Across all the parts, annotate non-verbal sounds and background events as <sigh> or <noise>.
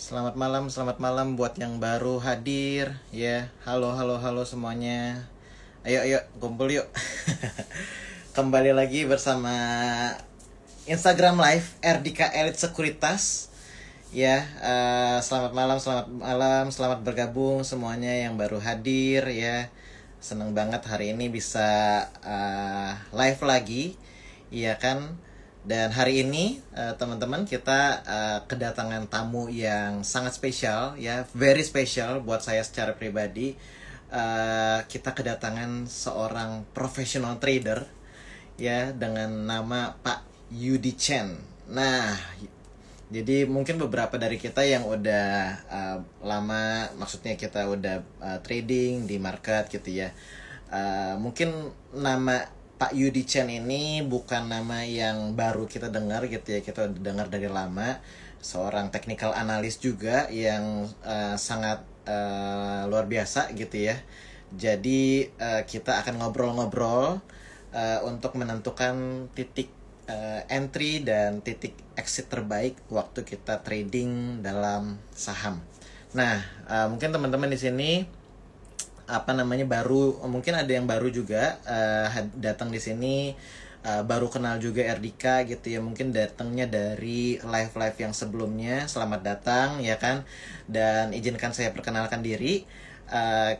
Selamat malam, selamat malam buat yang baru hadir ya. Yeah. Halo, halo, halo semuanya. Ayo, ayo, kumpul yuk. <laughs> Kembali lagi bersama Instagram Live RDK Elite Sekuritas. Ya, yeah. uh, selamat malam, selamat malam, selamat bergabung semuanya yang baru hadir ya. Yeah. Seneng banget hari ini bisa uh, live lagi, iya kan? Dan hari ini eh, teman-teman uh, kita uh, kedatangan tamu yang sangat spesial ya, very special buat saya secara pribadi. Uh, kita kedatangan seorang professional trader ya dengan nama Pak Yudi Chen. Nah, jadi mungkin beberapa dari kita yang udah uh, lama, maksudnya kita udah uh, trading di market gitu ya. Uh, mungkin nama Pak Yudi Chen ini bukan nama yang baru kita dengar gitu ya kita dengar dari lama seorang technical analis juga yang uh, sangat uh, luar biasa gitu ya jadi uh, kita akan ngobrol-ngobrol uh, untuk menentukan titik uh, entry dan titik exit terbaik waktu kita trading dalam saham nah uh, mungkin teman-teman di sini apa namanya baru mungkin ada yang baru juga uh, datang di sini uh, baru kenal juga Erdika gitu ya mungkin datangnya dari live live yang sebelumnya selamat datang ya kan dan izinkan saya perkenalkan diri uh,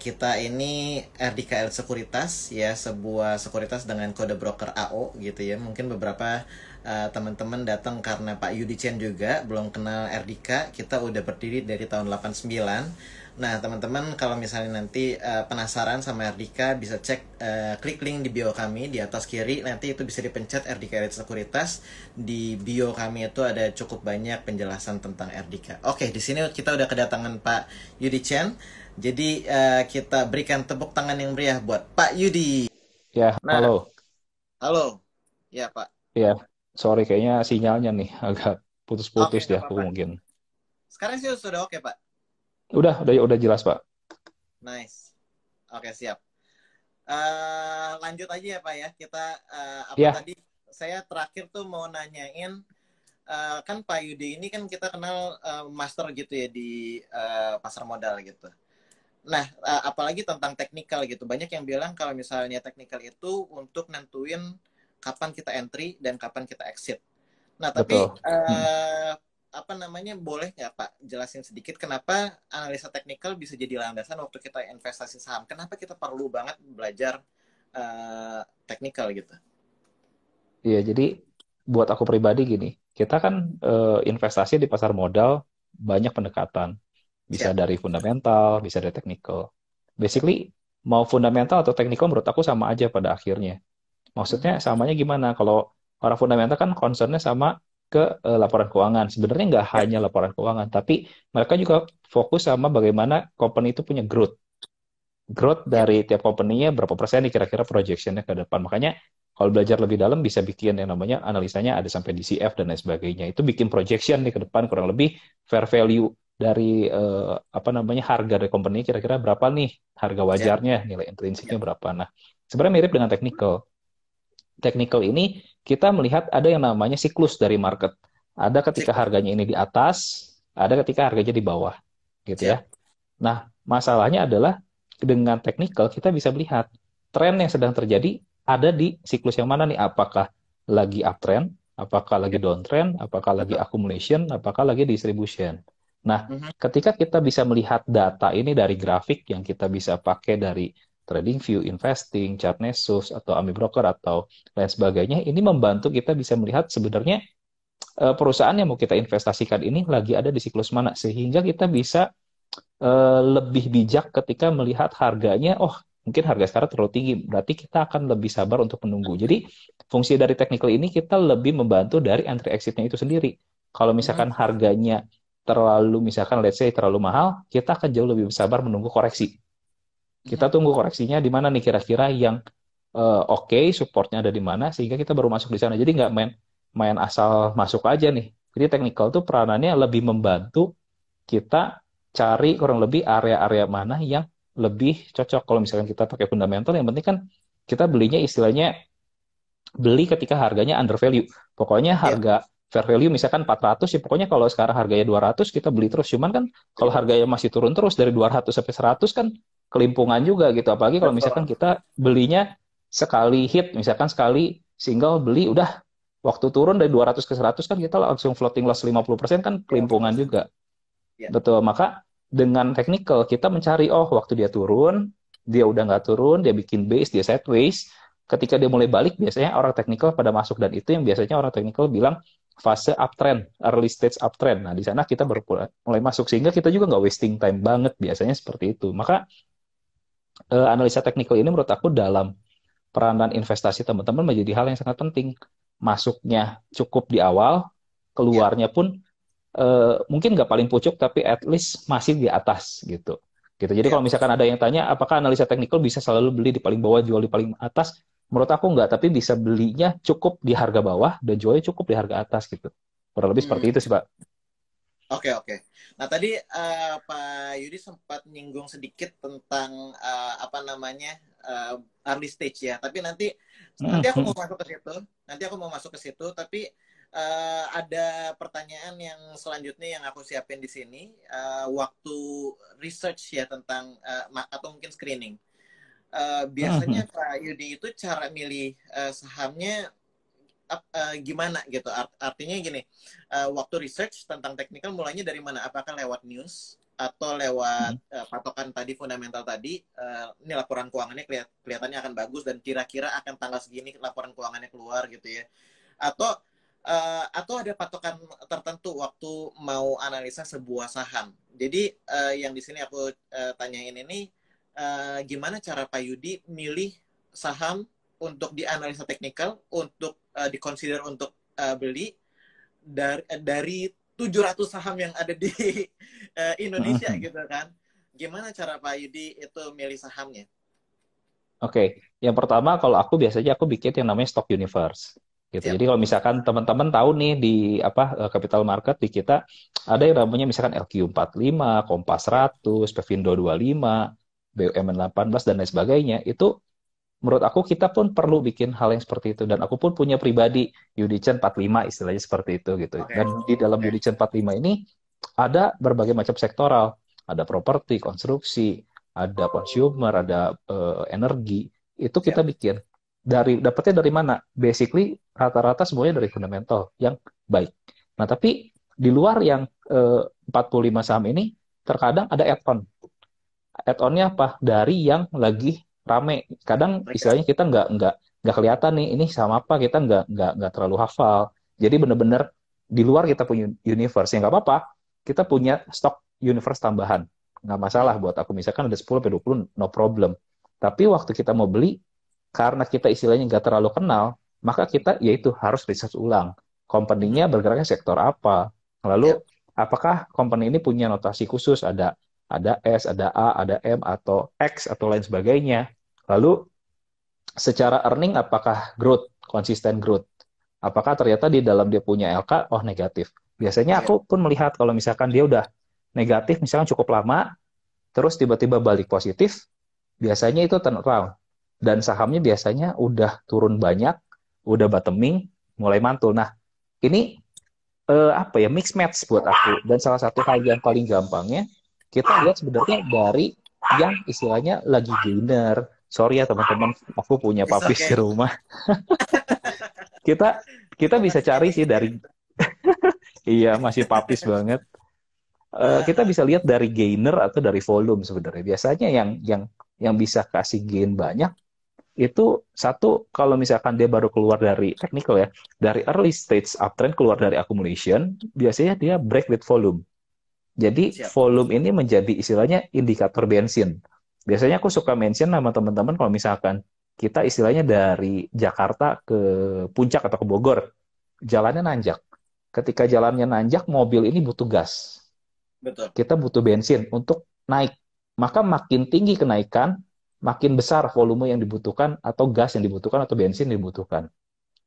kita ini RDKL Sekuritas ya sebuah sekuritas dengan kode broker AO gitu ya mungkin beberapa uh, teman-teman datang karena Pak Yudi Chen juga belum kenal Erdika kita udah berdiri dari tahun 89 nah teman-teman kalau misalnya nanti uh, penasaran sama Erdika bisa cek uh, klik link di bio kami di atas kiri nanti itu bisa dipencet Erdika Elite Sekuritas di bio kami itu ada cukup banyak penjelasan tentang Erdika oke di sini kita udah kedatangan Pak Yudi Chen jadi uh, kita berikan tepuk tangan yang meriah buat Pak Yudi. Ya, nah, halo. Halo. Ya, Pak. Ya, sorry kayaknya sinyalnya nih agak putus-putus okay, ya aku mungkin. Sekarang sih sudah oke okay, pak. Udah udah udah jelas pak. Nice. Oke okay, siap. Uh, lanjut aja ya pak ya kita uh, apa yeah. tadi saya terakhir tuh mau nanyain uh, kan Pak Yudi ini kan kita kenal uh, master gitu ya di uh, pasar modal gitu. Nah, uh, apalagi tentang teknikal gitu. Banyak yang bilang kalau misalnya teknikal itu untuk nentuin kapan kita entry dan kapan kita exit. Nah, tapi Betul. Uh, apa namanya boleh nggak Pak jelasin sedikit kenapa analisa teknikal bisa jadi landasan waktu kita investasi saham? Kenapa kita perlu banget belajar uh, teknikal gitu? Iya, jadi buat aku pribadi gini, kita kan uh, investasi di pasar modal banyak pendekatan, bisa yeah. dari fundamental, bisa dari teknikal. Basically mau fundamental atau teknikal menurut aku sama aja pada akhirnya. Maksudnya samanya gimana? Kalau para fundamental kan concernnya sama ke uh, laporan keuangan. Sebenarnya nggak ya. hanya laporan keuangan, tapi mereka juga fokus sama bagaimana company itu punya growth. Growth dari tiap company-nya berapa persen nih kira-kira projection-nya ke depan. Makanya kalau belajar lebih dalam bisa bikin yang namanya analisanya ada sampai DCF dan lain sebagainya. Itu bikin projection nih ke depan kurang lebih fair value dari eh, apa namanya harga dari company kira-kira berapa nih harga ya. wajarnya nilai intrinsiknya ya. berapa. Nah, sebenarnya mirip dengan technical technical ini kita melihat ada yang namanya siklus dari market. Ada ketika harganya ini di atas, ada ketika harganya di bawah, gitu ya. Iya. Nah, masalahnya adalah dengan technical kita bisa melihat tren yang sedang terjadi ada di siklus yang mana nih? Apakah lagi uptrend, apakah lagi iya. downtrend, apakah lagi accumulation, apakah lagi distribution. Nah, mhm. ketika kita bisa melihat data ini dari grafik yang kita bisa pakai dari trading view, investing, chart Nesus, atau Ami Broker, atau lain sebagainya, ini membantu kita bisa melihat sebenarnya eh, perusahaan yang mau kita investasikan ini lagi ada di siklus mana, sehingga kita bisa eh, lebih bijak ketika melihat harganya, oh mungkin harga sekarang terlalu tinggi, berarti kita akan lebih sabar untuk menunggu. Jadi fungsi dari technical ini kita lebih membantu dari entry exitnya itu sendiri. Kalau misalkan hmm. harganya terlalu misalkan let's say terlalu mahal, kita akan jauh lebih sabar menunggu koreksi. Kita tunggu koreksinya di mana nih kira-kira yang uh, oke okay, supportnya ada di mana sehingga kita baru masuk di sana. Jadi nggak main main asal masuk aja nih. Jadi teknikal tuh peranannya lebih membantu kita cari kurang lebih area-area mana yang lebih cocok. Kalau misalkan kita pakai fundamental, yang penting kan kita belinya istilahnya beli ketika harganya under value. Pokoknya iya. harga yeah. fair value misalkan 400 ya pokoknya kalau sekarang harganya 200 kita beli terus. Cuman kan kalau harganya masih turun terus dari 200 sampai 100 kan kelimpungan juga gitu. Apalagi kalau misalkan kita belinya sekali hit, misalkan sekali single beli udah waktu turun dari 200 ke 100 kan kita langsung floating loss 50% kan iya. kelimpungan juga. Ya. Betul, maka dengan technical kita mencari oh waktu dia turun, dia udah nggak turun, dia bikin base, dia sideways. Ketika dia mulai balik biasanya orang technical pada masuk dan itu yang biasanya orang technical bilang fase uptrend, early stage uptrend. Nah, di sana kita baru mulai masuk sehingga kita juga nggak wasting time banget biasanya seperti itu. Maka Eh, analisa teknikal ini menurut aku dalam peranan investasi teman-teman menjadi hal yang sangat penting. Masuknya cukup di awal, keluarnya pun uh, mungkin nggak paling pucuk tapi at least masih di atas gitu. Gitu. Jadi iya. kalau misalkan ada yang tanya apakah analisa teknikal bisa selalu beli di paling bawah, jual di paling atas, menurut aku nggak, tapi bisa belinya cukup di harga bawah dan jualnya cukup di harga atas gitu. Kurang lebih hmm. seperti itu sih, Pak. Oke okay, oke. Okay. Nah tadi uh, Pak Yudi sempat nyinggung sedikit tentang uh, apa namanya uh, early stage ya. Tapi nanti nanti aku mau <laughs> masuk ke situ. Nanti aku mau masuk ke situ. Tapi uh, ada pertanyaan yang selanjutnya yang aku siapin di sini uh, waktu research ya tentang uh, atau mungkin screening. Uh, biasanya Pak Yudi itu cara milih uh, sahamnya uh, gimana gitu Art artinya gini uh, waktu research tentang teknikal mulainya dari mana apakah lewat news atau lewat hmm. uh, patokan tadi fundamental tadi uh, ini laporan keuangannya keliat kelihatannya akan bagus dan kira-kira akan tanggal segini laporan keuangannya keluar gitu ya atau uh, atau ada patokan tertentu waktu mau analisa sebuah saham jadi uh, yang di sini aku uh, tanyain ini uh, gimana cara Pak Yudi milih saham untuk dianalisa teknikal untuk uh, eh, dikonsider untuk uh, beli eh, dari dari 700 saham yang ada di uh, <laughs> Indonesia uh hmm. -huh. gitu kan. Gimana cara Pak Yudi itu milih sahamnya? Oke, okay. yang pertama kalau aku biasanya aku bikin yang namanya stock universe gitu. Jadi kalau misalkan teman-teman tahu nih di apa capital market di kita ada yang namanya misalkan LQ45, Kompas 100, Pevindo 25, BUMN 18 dan lain sebagainya, itu menurut aku kita pun perlu bikin hal yang seperti itu dan aku pun punya pribadi Yudicen 45 istilahnya seperti itu gitu. Okay. Dan di dalam okay. Yudicen 45 ini ada berbagai macam sektoral, ada properti, konstruksi, ada consumer, ada uh, energi. Itu kita yeah. bikin dari dapatnya dari mana? Basically rata-rata semuanya dari fundamental yang baik. Nah, tapi di luar yang eh, uh, 45 saham ini terkadang ada add-on. Add-onnya apa? Dari yang lagi rame. Kadang istilahnya kita nggak nggak nggak kelihatan nih ini sama apa kita nggak nggak nggak terlalu hafal. Jadi bener-bener di luar kita punya universe yang nggak apa-apa. Kita punya stok universe tambahan nggak masalah buat aku misalkan ada 10 sampai 20 no problem. Tapi waktu kita mau beli karena kita istilahnya nggak terlalu kenal, maka kita yaitu harus research ulang. Company-nya bergeraknya sektor apa? Lalu yep. Ya. apakah company ini punya notasi khusus ada ada S, ada A, ada M, atau X, atau lain sebagainya. Lalu secara earning apakah growth, konsisten growth? Apakah ternyata di dalam dia punya LK, oh negatif. Biasanya aku pun melihat kalau misalkan dia udah negatif, misalkan cukup lama, terus tiba-tiba balik positif, biasanya itu turnaround. Dan sahamnya biasanya udah turun banyak, udah bottoming, mulai mantul. Nah, ini eh, apa ya, mix match buat aku. Dan salah satu hal yang paling gampangnya, kita lihat sebenarnya dari yang istilahnya lagi gainer. Sorry ya teman-teman, aku punya papis okay. di rumah. <laughs> kita kita bisa cari sih dari gitu. <laughs> iya masih papis banget. Uh, kita ah. bisa lihat dari gainer atau dari volume sebenarnya. Biasanya yang yang yang bisa kasih gain banyak itu satu kalau misalkan dia baru keluar dari technical ya dari early stage uptrend keluar dari accumulation biasanya dia break with volume jadi Siap. volume ini menjadi istilahnya indikator bensin. Biasanya aku suka mention sama teman-teman kalau misalkan kita istilahnya dari Jakarta ke Puncak atau ke Bogor, jalannya nanjak. Ketika jalannya nanjak, mobil ini butuh gas. Betul. Kita butuh bensin untuk naik. Maka makin tinggi kenaikan, makin besar volume yang dibutuhkan atau gas yang dibutuhkan atau bensin yang dibutuhkan.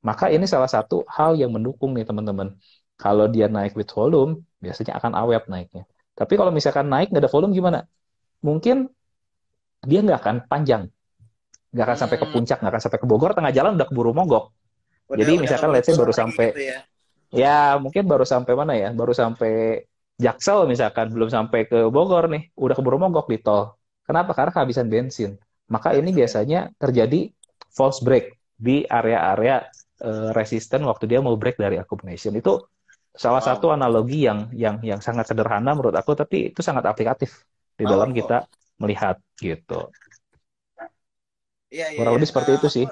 Maka ini salah satu hal yang mendukung nih teman-teman. Kalau dia naik with volume, biasanya akan awet naiknya. Tapi kalau misalkan naik nggak ada volume gimana? Mungkin dia nggak akan panjang, nggak akan sampai ke hmm. puncak, nggak akan sampai ke Bogor, tengah jalan udah keburu mogok. Udah, Jadi udah, misalkan let's say baru sampai, gitu ya. ya mungkin baru sampai mana ya? Baru sampai Jaksel misalkan, belum sampai ke Bogor nih, udah keburu mogok di tol. Kenapa? Karena kehabisan bensin. Maka ini biasanya terjadi false break di area-area uh, resisten waktu dia mau break dari accumulation itu salah wow. satu analogi yang yang yang sangat sederhana menurut aku tapi itu sangat aplikatif di oh, dalam oh. kita melihat gitu. Iya, iya. Kurang iya. lebih seperti uh, itu sih.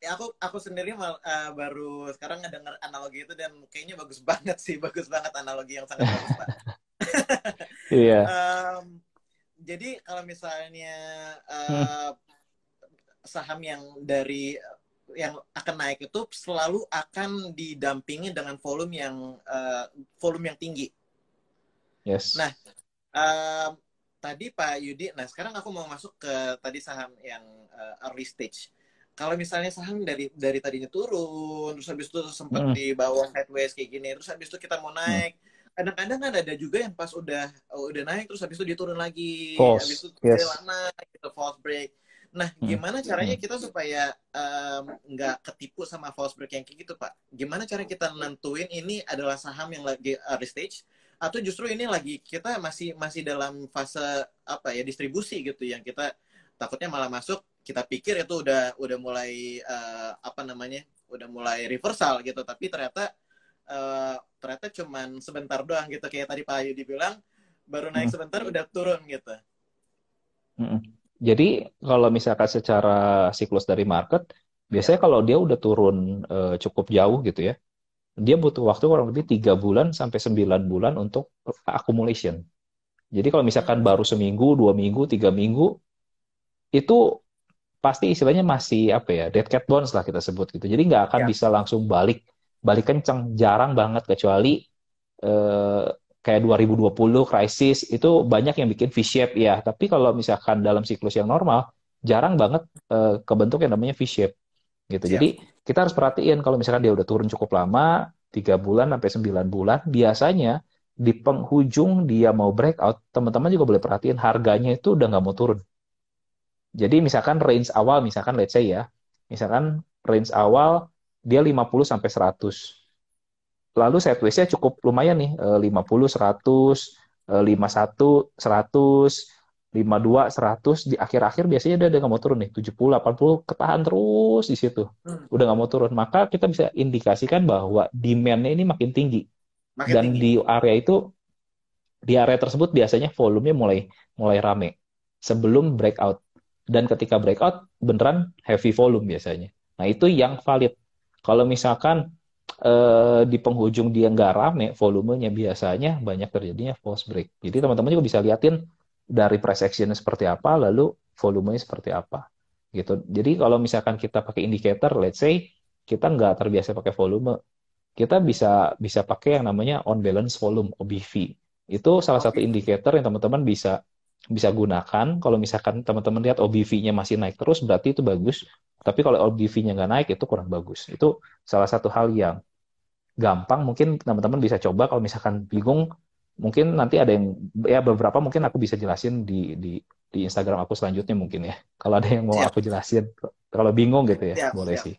ya aku aku sendiri mal, uh, baru sekarang ngedenger analogi itu dan kayaknya bagus <laughs> banget sih, bagus banget analogi yang sangat bagus. <laughs> iya. um, <laughs> jadi kalau misalnya uh, hmm. saham yang dari yang akan naik itu selalu akan didampingi dengan volume yang uh, volume yang tinggi. Yes. Nah, uh, tadi Pak Yudi, nah sekarang aku mau masuk ke tadi saham yang uh, early stage. Kalau misalnya saham dari dari tadinya turun, terus habis itu sempat hmm. di bawah sideways kayak gini, terus habis itu kita mau hmm. naik. Kadang-kadang kan ada juga yang pas udah udah naik terus habis itu diturun lagi, false. habis itu yes. lama gitu false break Nah, hmm. gimana caranya hmm. kita supaya nggak um, ketipu sama false break yang kayak gitu, Pak? Gimana cara kita nentuin ini adalah saham yang lagi early stage atau justru ini lagi kita masih masih dalam fase apa ya distribusi gitu yang kita takutnya malah masuk kita pikir itu udah udah mulai uh, apa namanya udah mulai reversal gitu tapi ternyata uh, ternyata cuman sebentar doang gitu kayak tadi Pak Ayu dibilang baru naik hmm. sebentar udah turun gitu. -hmm. Jadi kalau misalkan secara siklus dari market, biasanya kalau dia udah turun uh, cukup jauh gitu ya, dia butuh waktu kurang lebih tiga bulan sampai 9 bulan untuk accumulation. Jadi kalau misalkan hmm. baru seminggu, dua minggu, tiga minggu, itu pasti istilahnya masih apa ya, dead cat bonds lah kita sebut gitu. Jadi nggak akan ya. bisa langsung balik, balik kenceng, jarang banget kecuali eh, kayak 2020 krisis itu banyak yang bikin V shape ya, tapi kalau misalkan dalam siklus yang normal jarang banget uh, kebentuk yang namanya V shape gitu. Iya. Jadi kita harus perhatiin kalau misalkan dia udah turun cukup lama, tiga bulan sampai 9 bulan, biasanya di penghujung dia mau breakout, teman-teman juga boleh perhatiin harganya itu udah nggak mau turun. Jadi misalkan range awal, misalkan let's say ya, misalkan range awal dia 50 sampai 100 lalu set cukup lumayan nih, 50, 100, 51, 100, 52, 100, di akhir-akhir biasanya dia udah nggak mau turun nih, 70, 80, ketahan terus di situ. Hmm. Udah nggak mau turun. Maka kita bisa indikasikan bahwa demand-nya ini makin tinggi. Makin Dan tinggi. di area itu, di area tersebut biasanya volumenya mulai mulai rame. Sebelum breakout. Dan ketika breakout, beneran heavy volume biasanya. Nah, itu yang valid. Kalau misalkan eh, di penghujung dia nggak rame volumenya biasanya banyak terjadinya false break. Jadi teman-teman juga bisa liatin dari price actionnya seperti apa, lalu volumenya seperti apa gitu. Jadi kalau misalkan kita pakai indikator, let's say kita nggak terbiasa pakai volume, kita bisa bisa pakai yang namanya on balance volume (OBV). Itu salah satu indikator yang teman-teman bisa bisa gunakan. Kalau misalkan teman-teman lihat OBV-nya masih naik terus, berarti itu bagus. Tapi kalau OBV-nya nggak naik, itu kurang bagus. Itu salah satu hal yang gampang mungkin teman-teman bisa coba kalau misalkan bingung mungkin nanti ada yang ya beberapa mungkin aku bisa jelasin di di di Instagram aku selanjutnya mungkin ya kalau ada yang mau Siap. aku jelasin kalau bingung gitu ya Siap. boleh Siap. sih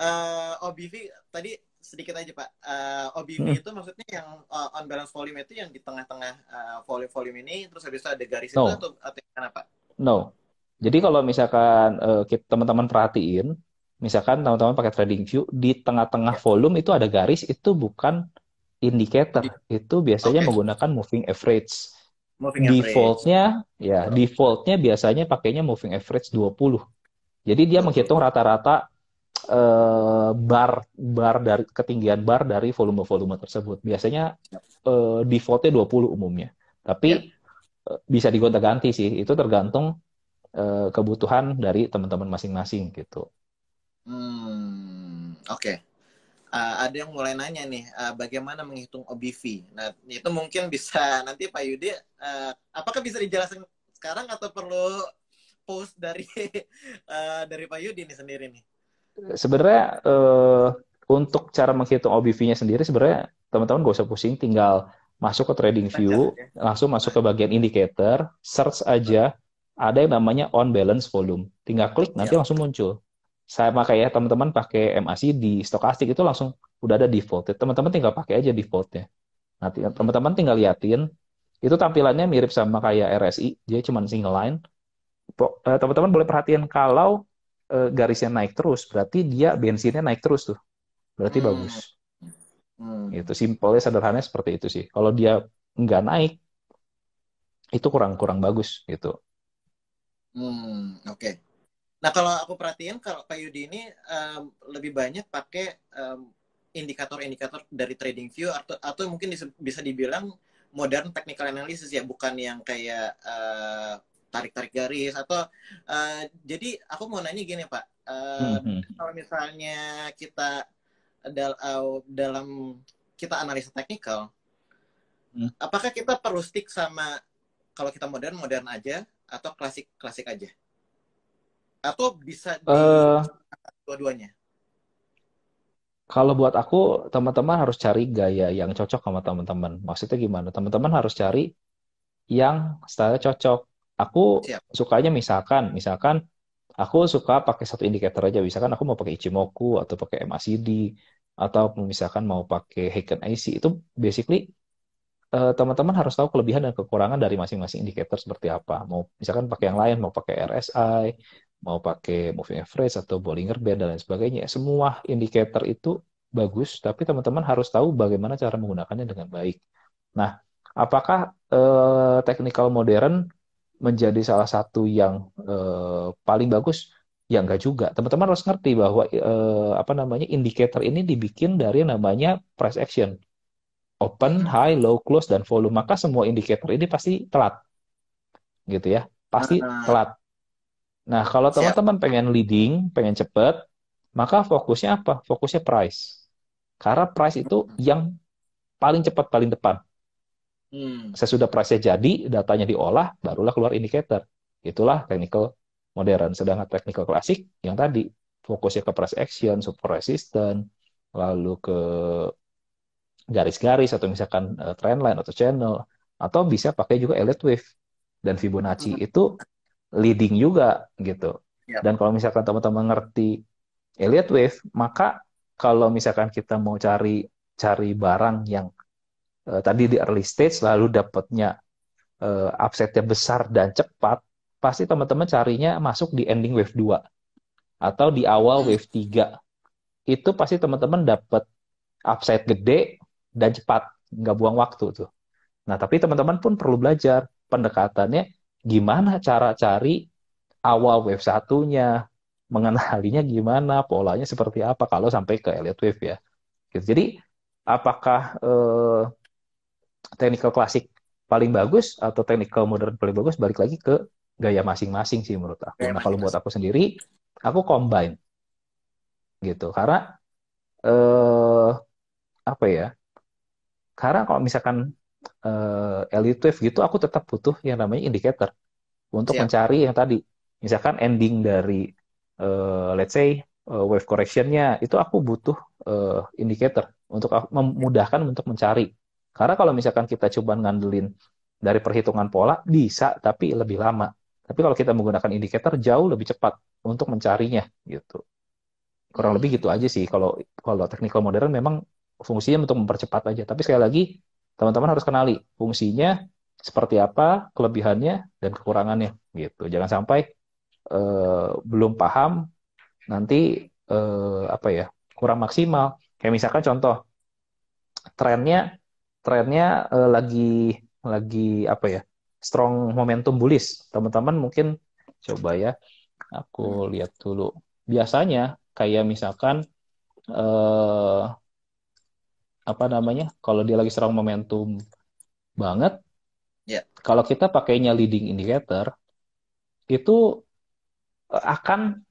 uh, OBV tadi sedikit aja pak uh, OBV hmm. itu maksudnya yang uh, on balance volume itu yang di tengah-tengah uh, volume volume ini terus habis itu ada garis no. itu atau atau kenapa no jadi kalau misalkan teman teman-teman perhatiin misalkan teman-teman pakai trading view di tengah-tengah ya. volume itu ada garis itu bukan indikator iya. itu biasanya okay. menggunakan moving average defaultnya ya oh. defaultnya biasanya pakainya moving average 20 jadi dia menghitung rata-rata eh, bar bar dari ketinggian bar dari volume-volume tersebut biasanya uh, defaultnya 20 umumnya tapi yep. Ya. uh, bisa digonta-ganti sih itu tergantung eh, kebutuhan dari teman-teman masing-masing gitu Hmm, oke. Okay. Uh, ada yang mulai nanya nih, uh, bagaimana menghitung OBV? Nah, itu mungkin bisa <laughs> nanti Pak Yudi, uh, apakah bisa dijelaskan sekarang atau perlu post dari uh, <laughs> dari Pak Yudi ini sendiri nih? Sebenarnya uh, untuk cara menghitung OBV-nya sendiri, sebenarnya teman-teman gak usah pusing, tinggal masuk ke trading view, langsung masuk ke bagian indicator, search aja, ada yang namanya on balance volume. Tinggal klik, nanti ya. langsung muncul saya pakai ya teman-teman pakai MAC di stokastik itu langsung udah ada default. Teman-teman tinggal pakai aja defaultnya. nanti teman-teman tinggal liatin itu tampilannya mirip sama kayak RSI, dia cuma single line. Eh, teman-teman boleh perhatiin kalau eh, garisnya naik terus, berarti dia bensinnya naik terus tuh. Berarti hmm. bagus. Hmm. Itu simpelnya sederhananya seperti itu sih. Kalau dia nggak naik, itu kurang kurang bagus gitu. Hmm, oke. Okay. Nah kalau aku perhatiin kalau Pak Yudi ini um, lebih banyak pakai um, indikator-indikator dari trading view atau, atau mungkin bisa dibilang modern technical analysis ya bukan yang kayak uh, tarik-tarik garis atau uh, jadi aku mau nanya gini Pak uh, mm-hmm. kalau misalnya kita dal- dalam kita analisa technical mm. apakah kita perlu stick sama kalau kita modern modern aja atau klasik klasik aja? atau bisa di eh. dua-duanya? Kalau buat aku, teman-teman harus cari gaya yang cocok sama teman-teman. Maksudnya gimana? Teman-teman harus cari yang style cocok. Aku Siap. sukanya misalkan, misalkan aku suka pakai satu indikator aja. Misalkan aku mau pakai Ichimoku atau pakai MACD atau misalkan mau pakai Heiken IC itu basically eh, teman -teman harus tahu kelebihan dan kekurangan dari masing-masing indikator seperti apa. Mau misalkan pakai yang lain, mau pakai RSI, mau pakai moving average atau Bollinger Band dan lain sebagainya. Semua indikator itu bagus, tapi teman-teman harus tahu bagaimana cara menggunakannya dengan baik. Nah, apakah eh, technical modern menjadi salah satu yang eh, paling bagus? Ya enggak juga. Teman-teman harus ngerti bahwa eh, apa namanya indikator ini dibikin dari namanya price action. Open, high, low, close dan volume. Maka semua indikator ini pasti telat. Gitu ya. Pasti ah. telat Nah, kalau teman-teman pengen leading, pengen cepat, maka fokusnya apa? Fokusnya price. Karena price itu yang paling cepat, paling depan. Hmm. Sesudah price-nya jadi, datanya diolah, barulah keluar indikator Itulah technical modern. Sedangkan technical klasik yang tadi, fokusnya ke price action, support resistance, lalu ke garis-garis atau misalkan eh, trendline atau channel, atau bisa pakai juga elliott wave. Dan Fibonacci hmm. itu leading juga gitu. Yep. Iya. Dan kalau misalkan teman-teman ngerti Elliott Wave, maka kalau misalkan kita mau cari cari barang yang uh, tadi di early stage lalu dapatnya uh, upsetnya besar dan cepat, pasti teman-teman carinya masuk di ending wave 2 atau di awal wave 3. Itu pasti teman-teman dapat upside gede dan cepat, nggak buang waktu tuh. Nah, tapi teman-teman pun perlu belajar pendekatannya gimana cara cari awal wave satunya, mengenalinya gimana, polanya seperti apa kalau sampai ke Elliott wave ya. Gitu. Jadi apakah eh, technical klasik paling bagus atau technical modern paling bagus balik lagi ke gaya masing-masing sih menurut aku. nah kalau buat aku sendiri, aku combine gitu karena eh, apa ya? Karena kalau misalkan uh, elite wave gitu aku tetap butuh yang namanya indikator untuk Siap. mencari yang tadi misalkan ending dari uh, let's say uh, wave correctionnya itu aku butuh uh, indikator untuk memudahkan untuk mencari karena kalau misalkan kita coba ngandelin dari perhitungan pola bisa tapi lebih lama tapi kalau kita menggunakan indikator jauh lebih cepat untuk mencarinya gitu kurang hmm. lebih gitu aja sih kalau kalau teknikal modern memang fungsinya untuk mempercepat aja tapi sekali lagi teman-teman harus kenali fungsinya seperti apa, kelebihannya dan kekurangannya gitu. Jangan sampai eh, belum paham nanti eh, apa ya kurang maksimal. Kayak misalkan contoh trennya trennya eh, lagi lagi apa ya strong momentum bullish. Teman-teman mungkin coba ya aku lihat dulu. Biasanya kayak misalkan eh apa namanya kalau dia lagi serang momentum banget yeah. kalau kita pakainya leading indicator itu akan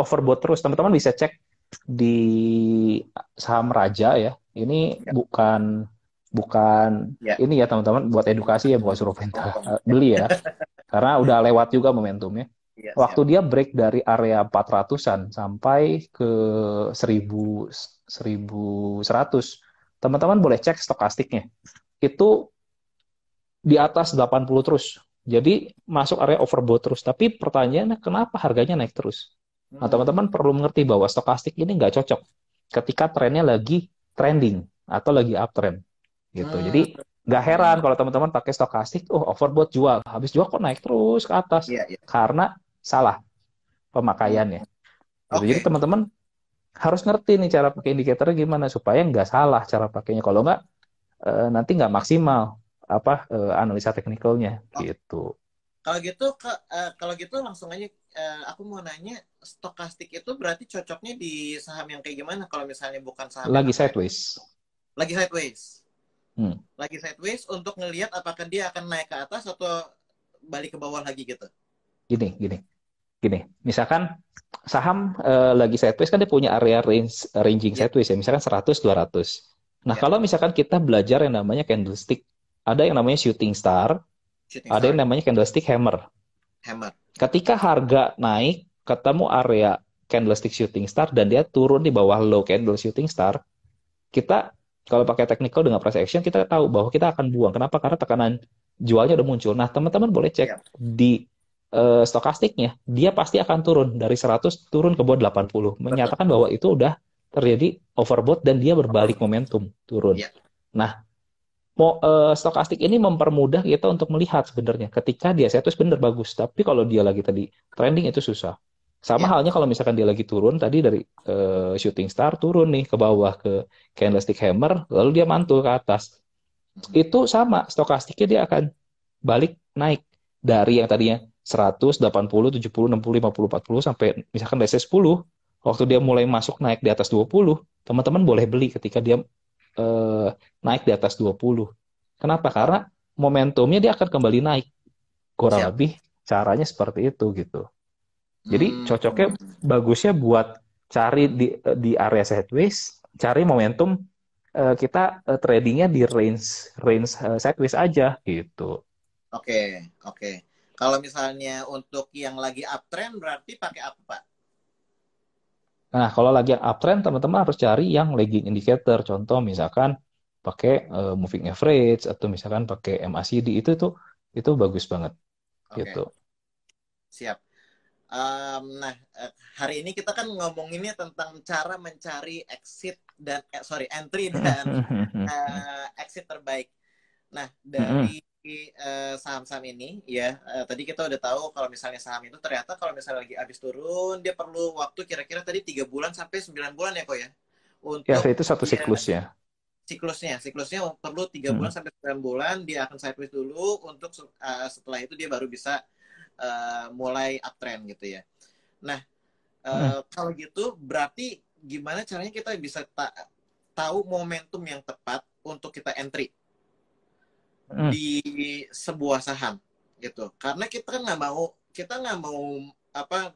overbought terus teman-teman bisa cek di saham raja ya ini yeah. bukan bukan yeah. ini ya teman-teman buat edukasi ya bukan suruh minta oh, <laughs> beli ya karena udah lewat juga momentumnya yeah, waktu dia break dari area 400-an sampai ke 1000 1100 teman-teman boleh cek stokastiknya. Itu di atas 80 terus. Jadi masuk area overbought terus. Tapi pertanyaannya kenapa harganya naik terus? Nah, hmm. teman-teman perlu mengerti bahwa stokastik ini nggak cocok ketika trennya lagi trending atau lagi uptrend. Gitu. Hmm. Jadi nggak heran kalau teman-teman pakai stokastik, oh overbought jual, habis jual kok naik terus ke atas. Iya, iya. Karena salah pemakaiannya. Okay. Gitu. Jadi teman-teman harus ngerti nih cara pakai indikator gimana supaya nggak salah cara pakainya. Kalau nggak e, nanti nggak maksimal apa e, analisa teknikalnya oh. gitu. Kalau gitu ke, e, kalau gitu langsung aja e, aku mau nanya stokastik itu berarti cocoknya di saham yang kayak gimana kalau misalnya bukan saham lagi ya? sideways. Lagi sideways. Hmm. Lagi sideways untuk ngelihat apakah dia akan naik ke atas atau balik ke bawah lagi gitu. Gini, gini. Gini, misalkan saham uh, lagi sideways kan dia punya area range, ranging ya. sideways ya, misalkan 100 200. Nah, yeah. kalau misalkan kita belajar yang namanya candlestick, ada yang namanya shooting star, shooting ada star. yang namanya candlestick hammer. Hammer. Ketika harga naik, ketemu area candlestick shooting star dan dia turun di bawah low candle shooting star, kita kalau pakai technical dengan price action kita tahu bahwa kita akan buang. Kenapa? Karena tekanan jualnya udah muncul. Nah, teman-teman boleh cek yeah. di uh, stokastiknya, dia pasti akan turun dari 100 turun ke bawah 80, menyatakan bahwa itu udah terjadi overbought dan dia berbalik momentum turun. Iya. Nah, mau uh, eh, stokastik ini mempermudah kita untuk melihat sebenarnya ketika dia saya tuh bener bagus, tapi kalau dia lagi tadi trending itu susah. Sama yeah. halnya kalau misalkan dia lagi turun tadi dari uh, shooting star turun nih ke bawah ke candlestick hammer, lalu dia mantul ke atas. Hmm. Itu sama stokastiknya dia akan balik naik dari yang tadinya 100, 80, 70, 60, 50, 40 sampai misalkan dari 10, waktu dia mulai masuk naik di atas 20, teman-teman boleh beli ketika dia eh, naik di atas 20. Kenapa? Karena momentumnya dia akan kembali naik. Kurang Siap. lebih caranya seperti itu gitu. Jadi hmm. cocoknya bagusnya buat cari di eh, di area sideways, cari momentum eh, kita eh, tradingnya di range range sideways aja gitu. Oke, okay, oke. Kalau misalnya untuk yang lagi uptrend berarti pakai apa, Pak? Nah, kalau lagi uptrend, teman-teman harus cari yang lagging indicator. Contoh misalkan pakai uh, moving average atau misalkan pakai MACD itu tuh itu bagus banget. Okay. Gitu. Siap. Um, nah, eh, hari ini kita kan ngomonginnya tentang cara mencari exit dan eh, sorry entry dan uh, <laughs> exit terbaik. Nah, dari memiliki eh, saham-saham uh, ini ya uh, tadi kita udah tahu kalau misalnya saham itu ternyata kalau misalnya lagi habis turun dia perlu waktu kira-kira tadi tiga bulan sampai 9 bulan ya kok ya untuk ya itu satu siklus ya siklusnya siklusnya perlu tiga hmm. bulan sampai 9 bulan dia akan sideways dulu untuk uh, setelah itu dia baru bisa uh, mulai uptrend gitu ya nah uh, hmm. kalau gitu berarti gimana caranya kita bisa ta tahu momentum yang tepat untuk kita entry hmm. di sebuah saham gitu karena kita kan nggak mau kita nggak mau apa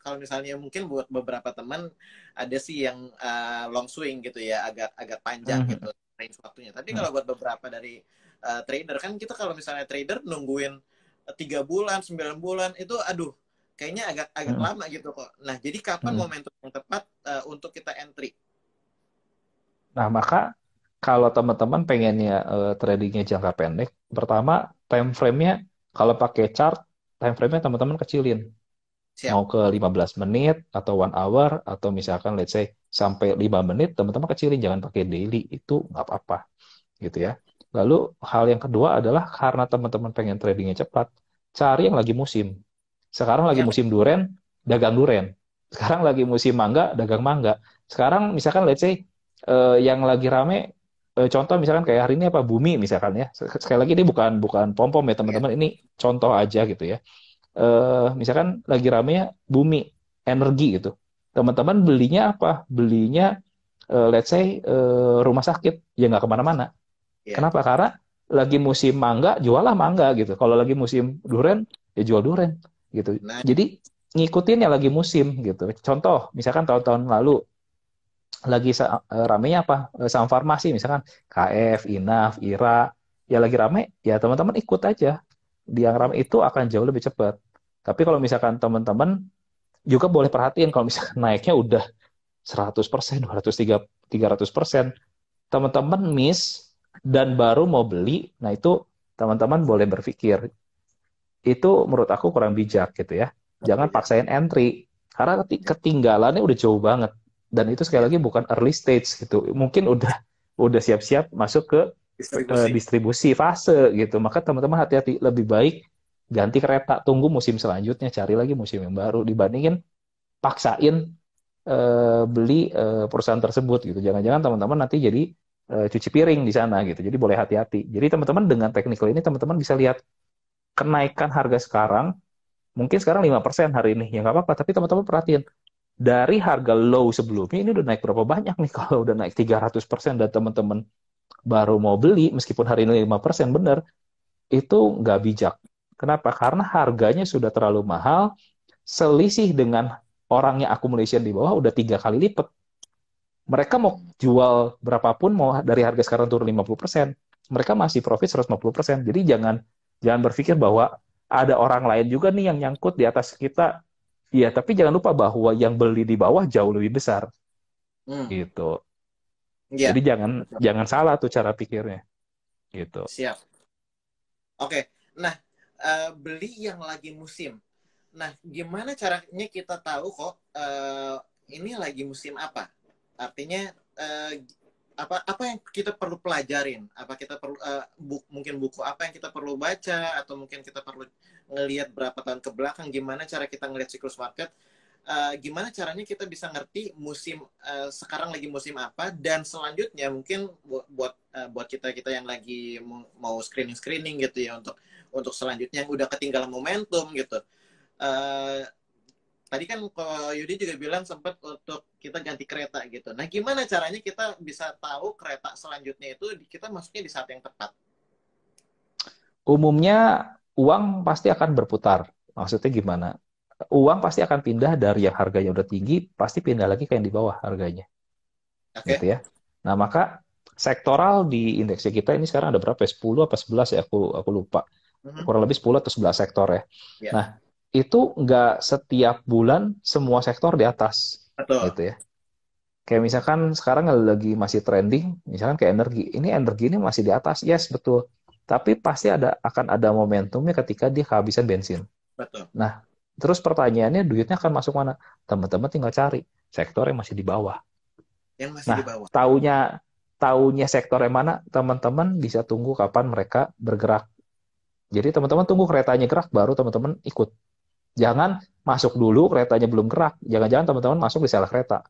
kalau misalnya mungkin buat beberapa teman ada sih yang uh, long swing gitu ya agak agak panjang hmm. gitu range waktunya tapi hmm. kalau buat beberapa dari uh, trader kan kita kalau misalnya trader nungguin tiga bulan sembilan bulan itu aduh kayaknya agak agak hmm. lama gitu kok nah jadi kapan hmm. momentum yang tepat uh, untuk kita entry nah maka kalau teman-teman pengennya uh, tradingnya jangka pendek, pertama time frame-nya kalau pakai chart, time frame-nya teman-teman kecilin. Siap. Mau ke 15 menit atau one hour atau misalkan let's say sampai 5 menit, teman-teman kecilin jangan pakai daily, itu nggak apa-apa. Gitu ya. Lalu hal yang kedua adalah karena teman-teman pengen tradingnya cepat, cari yang lagi musim. Sekarang lagi Siap. musim duren, dagang duren. Sekarang lagi musim mangga, dagang mangga. Sekarang misalkan let's say uh, yang lagi rame Eh, contoh misalkan kayak hari ini apa bumi misalkan ya sekali lagi ini bukan bukan pom pom ya teman-teman iya. ini contoh aja gitu ya uh, misalkan lagi ramenya bumi energi gitu teman-teman belinya apa belinya uh, let's say uh, rumah sakit ya nggak kemana-mana yeah. kenapa karena lagi musim mangga jualah mangga gitu kalau lagi musim durian ya jual durian gitu nah. jadi ngikutin yang lagi musim gitu contoh misalkan tahun-tahun lalu lagi uh, ramenya apa eh, saham farmasi misalkan KF, Inaf, IRA ya lagi rame ya teman-teman ikut aja di yang rame itu akan jauh lebih cepat tapi kalau misalkan teman-teman juga boleh perhatiin kalau misalkan <laughs> naiknya udah 100 persen, 200, 300 persen, teman-teman miss dan baru mau beli, nah itu teman-teman boleh berpikir. Itu menurut aku kurang bijak gitu ya. Jangan paksain entry, karena ketinggalannya udah jauh banget dan itu sekali lagi bukan early stage gitu mungkin udah udah siap-siap masuk ke distribusi. Uh, distribusi fase gitu maka teman-teman hati-hati lebih baik ganti kereta tunggu musim selanjutnya cari lagi musim yang baru dibandingin paksain uh, beli uh, perusahaan tersebut gitu jangan-jangan teman-teman nanti jadi uh, cuci piring di sana gitu jadi boleh hati-hati jadi teman-teman dengan teknikal ini teman-teman bisa lihat kenaikan harga sekarang mungkin sekarang 5% hari ini ya nggak apa-apa tapi teman-teman perhatiin dari harga low sebelumnya ini udah naik berapa banyak nih <laughs> kalau udah naik 300% dan teman-teman baru mau beli meskipun hari ini 5% persen benar itu nggak bijak. Kenapa? Karena harganya sudah terlalu mahal, selisih dengan orangnya yang accumulation di bawah udah tiga kali lipat. Mereka mau jual berapapun mau dari harga sekarang turun 50%, persen, mereka masih profit 150%. persen. Jadi jangan jangan berpikir bahwa ada orang lain juga nih yang nyangkut di atas kita Iya, tapi jangan lupa bahwa yang beli di bawah jauh lebih besar. Hmm. Gitu. Yeah. Jadi jangan Betul. jangan salah tuh cara pikirnya. Gitu. Siap. Oke. Nah, uh, beli yang lagi musim. Nah, gimana caranya kita tahu kok uh, ini lagi musim apa? Artinya uh, apa apa yang kita perlu pelajarin? Apa kita perlu uh, bu mungkin buku apa yang kita perlu baca atau mungkin kita perlu ngelihat berapa tahun ke belakang gimana cara kita ngelihat siklus market uh, gimana caranya kita bisa ngerti musim uh, sekarang lagi musim apa dan selanjutnya mungkin buat buat, uh, eh, buat kita kita yang lagi mau screening screening gitu ya untuk untuk selanjutnya yang udah ketinggalan momentum gitu uh, tadi kan kok Yudi juga bilang sempat untuk kita ganti kereta gitu nah gimana caranya kita bisa tahu kereta selanjutnya itu kita masuknya di saat yang tepat umumnya uang pasti akan berputar. Maksudnya gimana? Uang pasti akan pindah dari yang harganya udah tinggi, pasti pindah lagi ke yang di bawah harganya. Okay. Gitu ya. Nah, maka sektoral di indeksnya kita ini sekarang ada berapa 10 ya? apa 11 ya? Aku aku lupa. Mm-hmm. Kurang lebih 10 atau 11 sektor ya. Yeah. Nah, itu nggak setiap bulan semua sektor di atas. Betul. Gitu ya. Kayak misalkan sekarang lagi masih trending, misalkan kayak energi. Ini energi ini masih di atas, yes betul. Tapi pasti ada akan ada momentumnya ketika dia kehabisan bensin. Betul. Nah, terus pertanyaannya duitnya akan masuk mana? Teman-teman tinggal cari sektor yang masih di bawah. Yang masih nah, di bawah. Taunya taunya sektor yang mana, teman-teman bisa tunggu kapan mereka bergerak. Jadi teman-teman tunggu keretanya gerak baru teman-teman ikut. Jangan masuk dulu keretanya belum gerak. Jangan-jangan teman-teman masuk di salah kereta.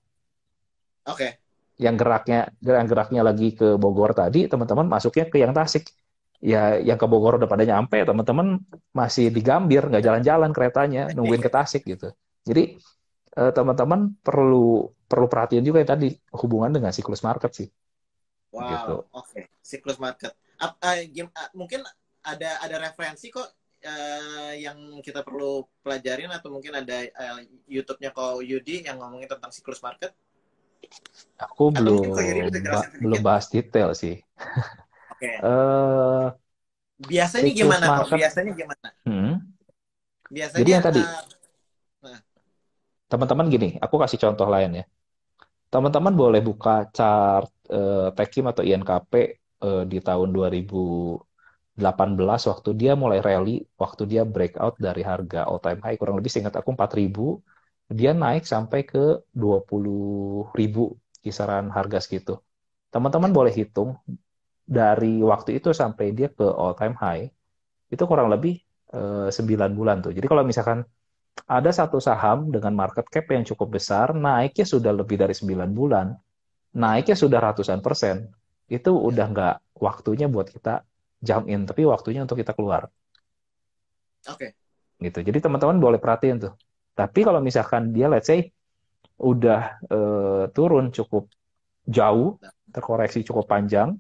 Oke. Okay yang geraknya yang geraknya lagi ke Bogor tadi, teman-teman masuknya ke yang Tasik ya yang ke Bogor udah pada nyampe teman-teman masih di Gambir nggak jalan-jalan keretanya <laughs> nungguin ke Tasik gitu jadi eh, teman-teman perlu perlu perhatian juga yang tadi hubungan dengan siklus market sih wow gitu. oke okay. siklus market Ap, uh, eh, game, uh, mungkin ada ada referensi kok uh, yang kita perlu pelajarin atau mungkin ada uh, YouTube-nya kok Yudi yang ngomongin tentang siklus market aku belum belum bahas detail sih <laughs> Okay. Uh, eh, biasanya gimana Kok? Biasanya gimana? Hmm. Biasanya Jadi yang tadi. Nah. Teman-teman gini, aku kasih contoh lain ya. Teman-teman boleh buka chart eh, Tekim atau INKP eh, di tahun 2018 waktu dia mulai rally, waktu dia breakout dari harga all time high kurang lebih seingat aku 4000, dia naik sampai ke 20000 kisaran harga segitu. Teman-teman boleh hitung dari waktu itu sampai dia ke all time high itu kurang lebih eh, sembilan 9 bulan tuh. Jadi kalau misalkan ada satu saham dengan market cap yang cukup besar, naiknya sudah lebih dari 9 bulan, naiknya sudah ratusan persen, itu udah nggak waktunya buat kita jump in, tapi waktunya untuk kita keluar. Oke. Okay. Gitu. Jadi teman-teman boleh perhatiin tuh. Tapi kalau misalkan dia let's say udah e, turun cukup jauh, nah. terkoreksi cukup panjang,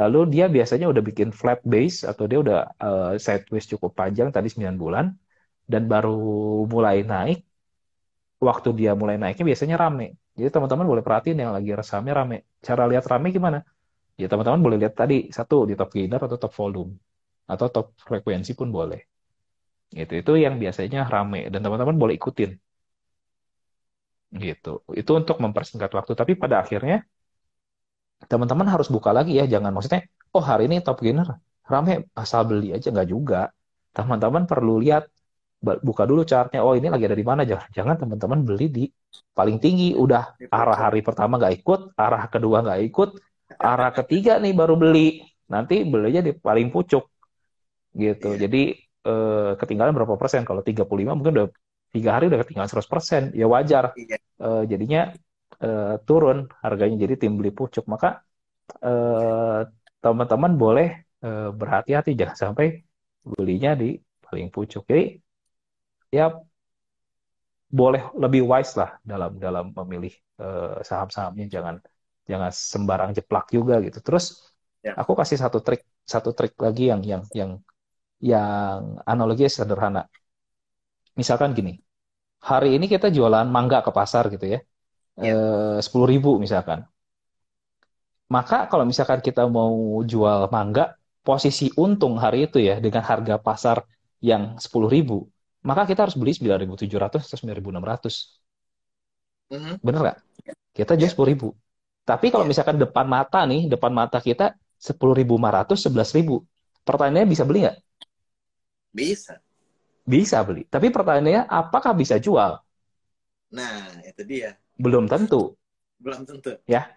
Lalu dia biasanya udah bikin flat base atau dia udah uh, eh, sideways cukup panjang tadi 9 bulan dan baru mulai naik. Waktu dia mulai naiknya biasanya rame. Jadi teman-teman boleh perhatiin yang lagi resamnya rame. Cara lihat rame gimana? Ya teman-teman boleh lihat tadi satu di top gainer atau top volume atau top frekuensi pun boleh. itu Itu yang biasanya rame dan teman-teman boleh ikutin. Gitu. Itu untuk mempersingkat waktu tapi pada akhirnya teman-teman harus buka lagi ya, jangan maksudnya, oh hari ini Top Gainer rame asal beli aja nggak juga. Teman-teman perlu lihat buka dulu chartnya, oh ini lagi ada di mana jangan teman-teman beli di paling tinggi udah arah hari pertama nggak ikut, arah kedua nggak ikut, arah ketiga nih baru beli. Nanti belinya di paling pucuk gitu. Iya. Jadi eh, ketinggalan berapa persen? Kalau 35 mungkin udah tiga hari udah ketinggalan 100 persen, ya wajar. Iya. Eh, jadinya uh, turun harganya jadi tim beli pucuk maka eh, teman-teman boleh uh, berhati-hati jangan sampai belinya di paling pucuk jadi ya boleh lebih wise lah dalam dalam memilih uh, saham-sahamnya jangan jangan sembarang jeplak juga gitu terus ya. aku kasih satu trik satu trik lagi yang yang yang yang analoginya sederhana misalkan gini hari ini kita jualan mangga ke pasar gitu ya Ya. Eh, sepuluh ribu misalkan. Maka kalau misalkan kita mau jual mangga, posisi untung hari itu ya dengan harga pasar yang sepuluh ribu, maka kita harus beli sembilan ribu tujuh ratus atau sembilan ribu enam ratus. Mm-hmm. Bener nggak? Kita jual ya. sepuluh ribu. Tapi kalau ya. misalkan depan mata nih, depan mata kita sepuluh ribu lima ratus, sebelas ribu. Pertanyaannya bisa beli nggak? Bisa. Bisa beli. Tapi pertanyaannya, apakah bisa jual? Nah, itu dia. Belum tentu. Belum tentu. Ya,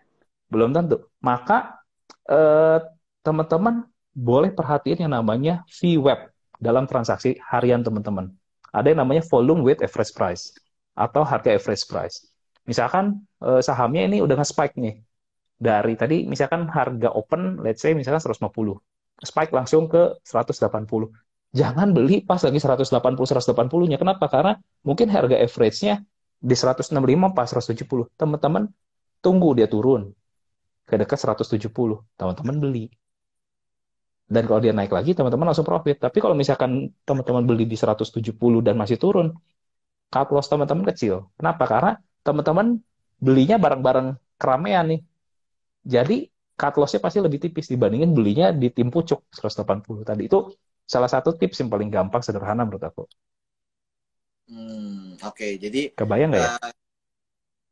belum tentu. Maka teman eh, teman-teman boleh perhatiin yang namanya fee web dalam transaksi harian teman-teman. Ada yang namanya volume with average price atau harga average price. Misalkan eh, sahamnya ini udah nge-spike nih. Dari tadi misalkan harga open let's say misalkan 150. Spike langsung ke 180. Jangan beli pas lagi 180 180-nya. Kenapa? Karena mungkin harga average-nya di 165 pas 170 teman-teman tunggu dia turun ke dekat 170 teman-teman beli dan kalau dia naik lagi teman-teman langsung profit tapi kalau misalkan teman-teman beli di 170 dan masih turun cut loss teman-teman kecil kenapa karena teman-teman belinya barang-barang keramaian nih jadi cut lossnya pasti lebih tipis dibandingin belinya di tim pucuk 180 tadi itu salah satu tips yang paling gampang sederhana menurut aku Hmm, oke. Okay. Jadi kebayang nggak uh, ya?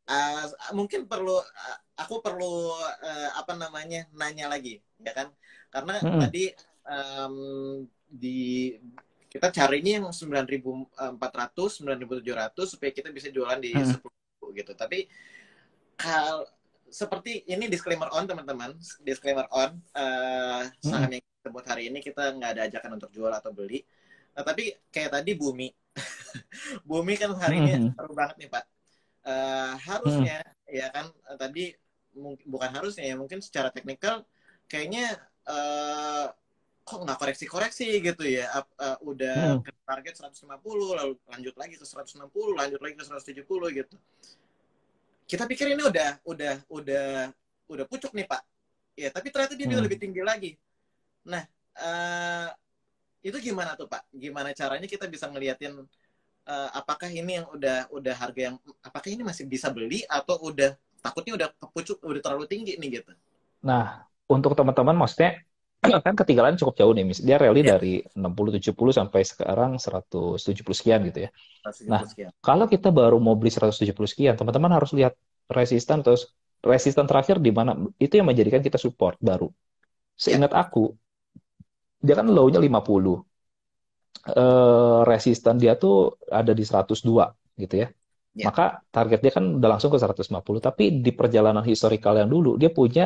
Uh, mungkin perlu uh, aku perlu uh, apa namanya nanya lagi ya kan? Karena hmm. tadi um, di kita carinya yang 9400, 9700 supaya kita bisa jualan di hmm. gitu. Tapi kal seperti ini disclaimer on teman-teman, disclaimer on uh, saham yang kita buat hari ini kita nggak ada ajakan untuk jual atau beli. Nah, tapi kayak tadi Bumi <laughs> Bumi kan hari ini mm -hmm. seru banget nih Pak. Uh, harusnya mm. ya kan eh, tadi tadi bukan harusnya ya mungkin secara teknikal kayaknya uh, kok nggak koreksi-koreksi gitu ya uh, uh, udah hmm. ke target 150 lalu lanjut lagi ke 160 lanjut lagi ke 170 gitu kita pikir ini udah udah udah udah pucuk nih pak ya tapi ternyata dia hmm. lebih tinggi lagi nah uh, itu gimana tuh pak gimana caranya kita bisa ngeliatin uh, apakah ini yang udah udah harga yang apakah ini masih bisa beli atau udah takutnya udah kepucuk udah terlalu tinggi nih gitu. Nah, untuk teman-teman maksudnya <clears throat> kan ketinggalan cukup jauh nih, Dia rally yeah. dari 60 70 sampai sekarang 170 sekian gitu ya. Nah, sekian. kalau kita baru mau beli 170 sekian, teman-teman harus lihat resisten terus resisten terakhir di mana itu yang menjadikan kita support baru. Seingat yeah. aku dia kan low-nya 50. Eh, resisten dia tuh ada di 102 gitu ya. Yeah. Maka target dia kan udah langsung ke 150, tapi di perjalanan historikal yang dulu dia punya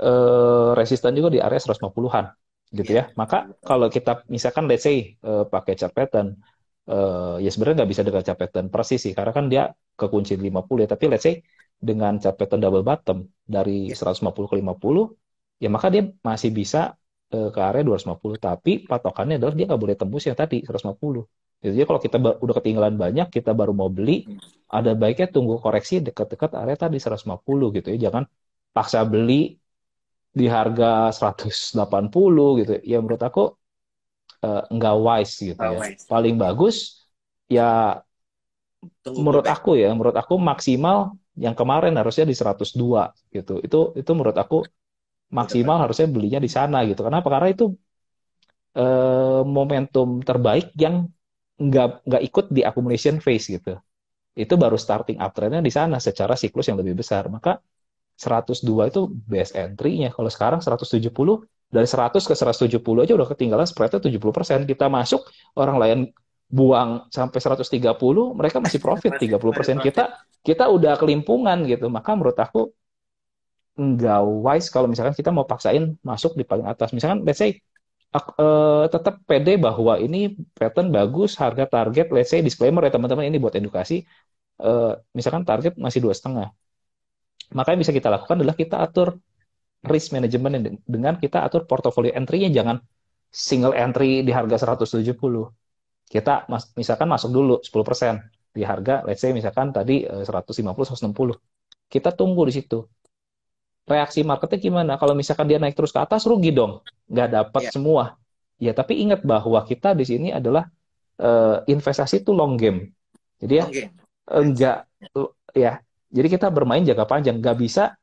eh, resisten juga di area 150-an gitu yeah. ya. Maka kalau kita misalkan let's say uh, pakai chart pattern uh, eh, ya sebenarnya nggak bisa dengan chart pattern persis sih karena kan dia kekunci 50 ya, tapi let's say dengan chart pattern double bottom dari yeah. Ya. 150 ke 50 ya maka dia masih bisa Eh, ke area 250 tapi patokannya adalah dia nggak boleh tembus yang tadi 150 jadi kalau kita udah ketinggalan banyak kita baru mau beli ada baiknya tunggu koreksi dekat-dekat area tadi 150 gitu ya jangan paksa beli di harga 180 gitu ya menurut aku nggak eh, nggak wise gitu ya wise. paling bagus ya tunggu menurut bebek. Ya. aku ya menurut aku maksimal yang kemarin harusnya di 102 gitu itu itu menurut aku maksimal harusnya belinya di sana gitu. karena apa Karena itu eh, momentum terbaik yang nggak nggak ikut di accumulation phase gitu. Itu baru starting uptrendnya di sana secara siklus yang lebih besar. Maka 102 itu best entry-nya. Kalau sekarang 170 dari 100 ke 170 aja udah ketinggalan spreadnya 70%. Kita masuk orang lain buang sampai 130, mereka masih profit 30%. persen. Kita kita udah kelimpungan gitu. Maka menurut aku nggak wise kalau misalkan kita mau paksain masuk di paling atas. Misalkan let's say uh, eh, tetap pede bahwa ini pattern bagus, harga target let's say disclaimer ya teman-teman ini buat edukasi. Uh, misalkan target masih dua setengah. Maka yang bisa kita lakukan adalah kita atur risk management dengan kita atur portfolio entry-nya jangan single entry di harga 170. Kita mas misalkan masuk dulu 10% di harga let's say misalkan tadi 150 eh, 160. Kita tunggu di situ reaksi marketnya gimana? Kalau misalkan dia naik terus ke atas, rugi dong, nggak dapat yeah. semua. Ya, tapi ingat bahwa kita di sini adalah uh, investasi itu long game. Jadi ya, okay. enggak ya. Jadi kita bermain jangka panjang, nggak bisa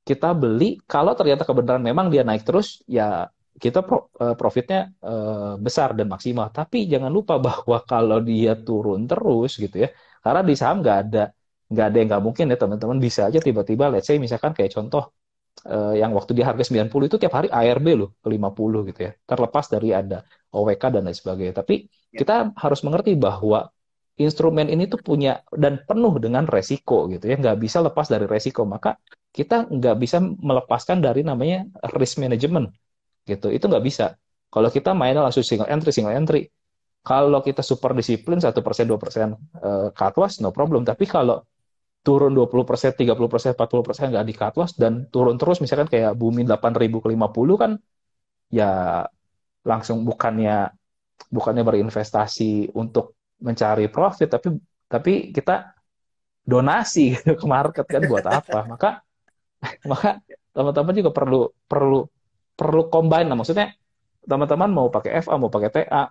kita beli kalau ternyata kebenaran memang dia naik terus, ya kita pro, uh, profitnya uh, besar dan maksimal. Tapi jangan lupa bahwa kalau dia turun terus gitu ya, karena di saham nggak ada nggak ada yang nggak mungkin ya teman-teman bisa aja tiba-tiba let's say misalkan kayak contoh uh, yang waktu di harga 90 itu tiap hari ARB loh ke 50 gitu ya. Terlepas dari ada OWK dan lain sebagainya. Tapi ya. kita harus mengerti bahwa instrumen ini tuh punya dan penuh dengan resiko gitu ya. Nggak bisa lepas dari resiko. Maka kita nggak bisa melepaskan dari namanya risk management gitu. Itu nggak bisa. Kalau kita main langsung single entry, single entry. Kalau kita super disiplin 1%, 2% uh, cut loss, no problem. Tapi kalau turun 20%, 30%, 40% nggak di cut loss dan turun terus misalkan kayak delapan 8000 ke 50 kan ya langsung bukannya bukannya berinvestasi untuk mencari profit tapi tapi kita donasi gitu <laughs> ke market kan buat apa maka <laughs> maka teman-teman juga perlu perlu perlu combine lah maksudnya teman-teman mau pakai FA mau pakai TA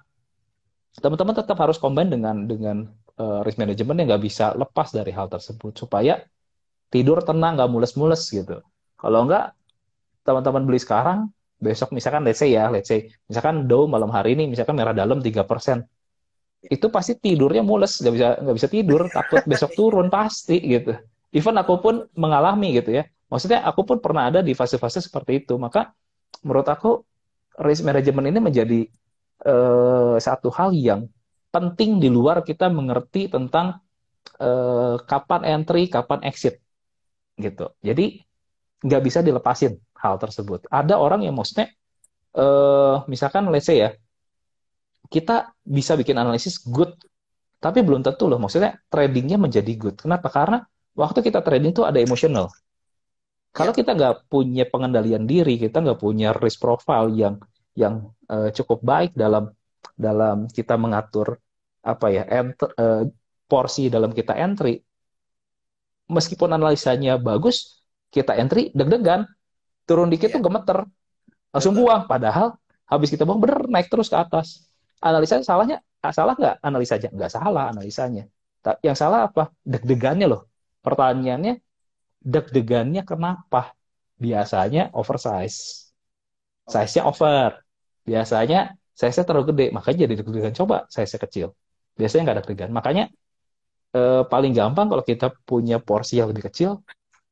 teman-teman tetap harus combine dengan dengan uh, risk management yang nggak bisa lepas dari hal tersebut supaya tidur tenang nggak mules-mules gitu. Kalau nggak teman-teman beli sekarang besok misalkan let's say ya let's say misalkan Dow malam hari ini misalkan merah dalam 3% itu pasti tidurnya mules nggak bisa nggak bisa tidur takut besok turun <laughs> pasti gitu even aku pun mengalami gitu ya maksudnya aku pun pernah ada di fase-fase seperti itu maka menurut aku risk management ini menjadi uh, satu hal yang penting di luar kita mengerti tentang eh, kapan entry, kapan exit gitu. Jadi nggak bisa dilepasin hal tersebut. Ada orang yang maksudnya eh, misalkan let's say ya kita bisa bikin analisis good tapi belum tentu loh maksudnya tradingnya menjadi good. Kenapa? Karena waktu kita trading itu ada emosional. Kalau iya. kita nggak punya pengendalian diri, kita nggak punya risk profile yang yang uh, cukup baik dalam dalam kita mengatur apa ya enter, uh, porsi dalam kita entry meskipun analisanya bagus kita entry deg-degan turun dikit yeah. tuh gemeter langsung buang padahal habis kita buang bener naik terus ke atas analisanya salahnya ah, salah nggak analisanya nggak salah analisanya yang salah apa deg-degannya loh pertanyaannya deg-degannya kenapa biasanya oversize size-nya over biasanya saya saya terlalu gede, makanya jadi deg-degan. Coba saya kecil. Biasanya nggak ada deg-degan. Makanya eh, paling gampang kalau kita punya porsi yang lebih kecil,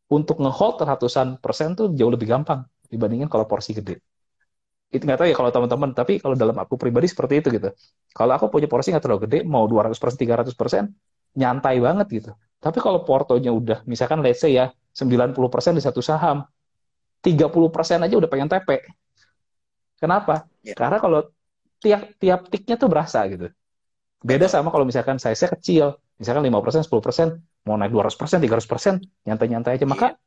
untuk ngehold ratusan persen tuh jauh lebih gampang dibandingin kalau porsi gede. Itu nggak tahu ya kalau teman-teman, tapi kalau dalam aku pribadi seperti itu gitu. Kalau aku punya porsi nggak terlalu gede, mau 200 persen, 300 persen, nyantai banget gitu. Tapi kalau portonya udah, misalkan let's say ya, 90 persen di satu saham, 30 persen aja udah pengen tp. Kenapa? Ya. Karena kalau tiap tiap tiknya tuh berasa gitu. Beda sama kalau misalkan saya nya kecil, misalkan 5%, 10%, mau naik 200%, 300%, nyantai-nyantai aja. Maka iya.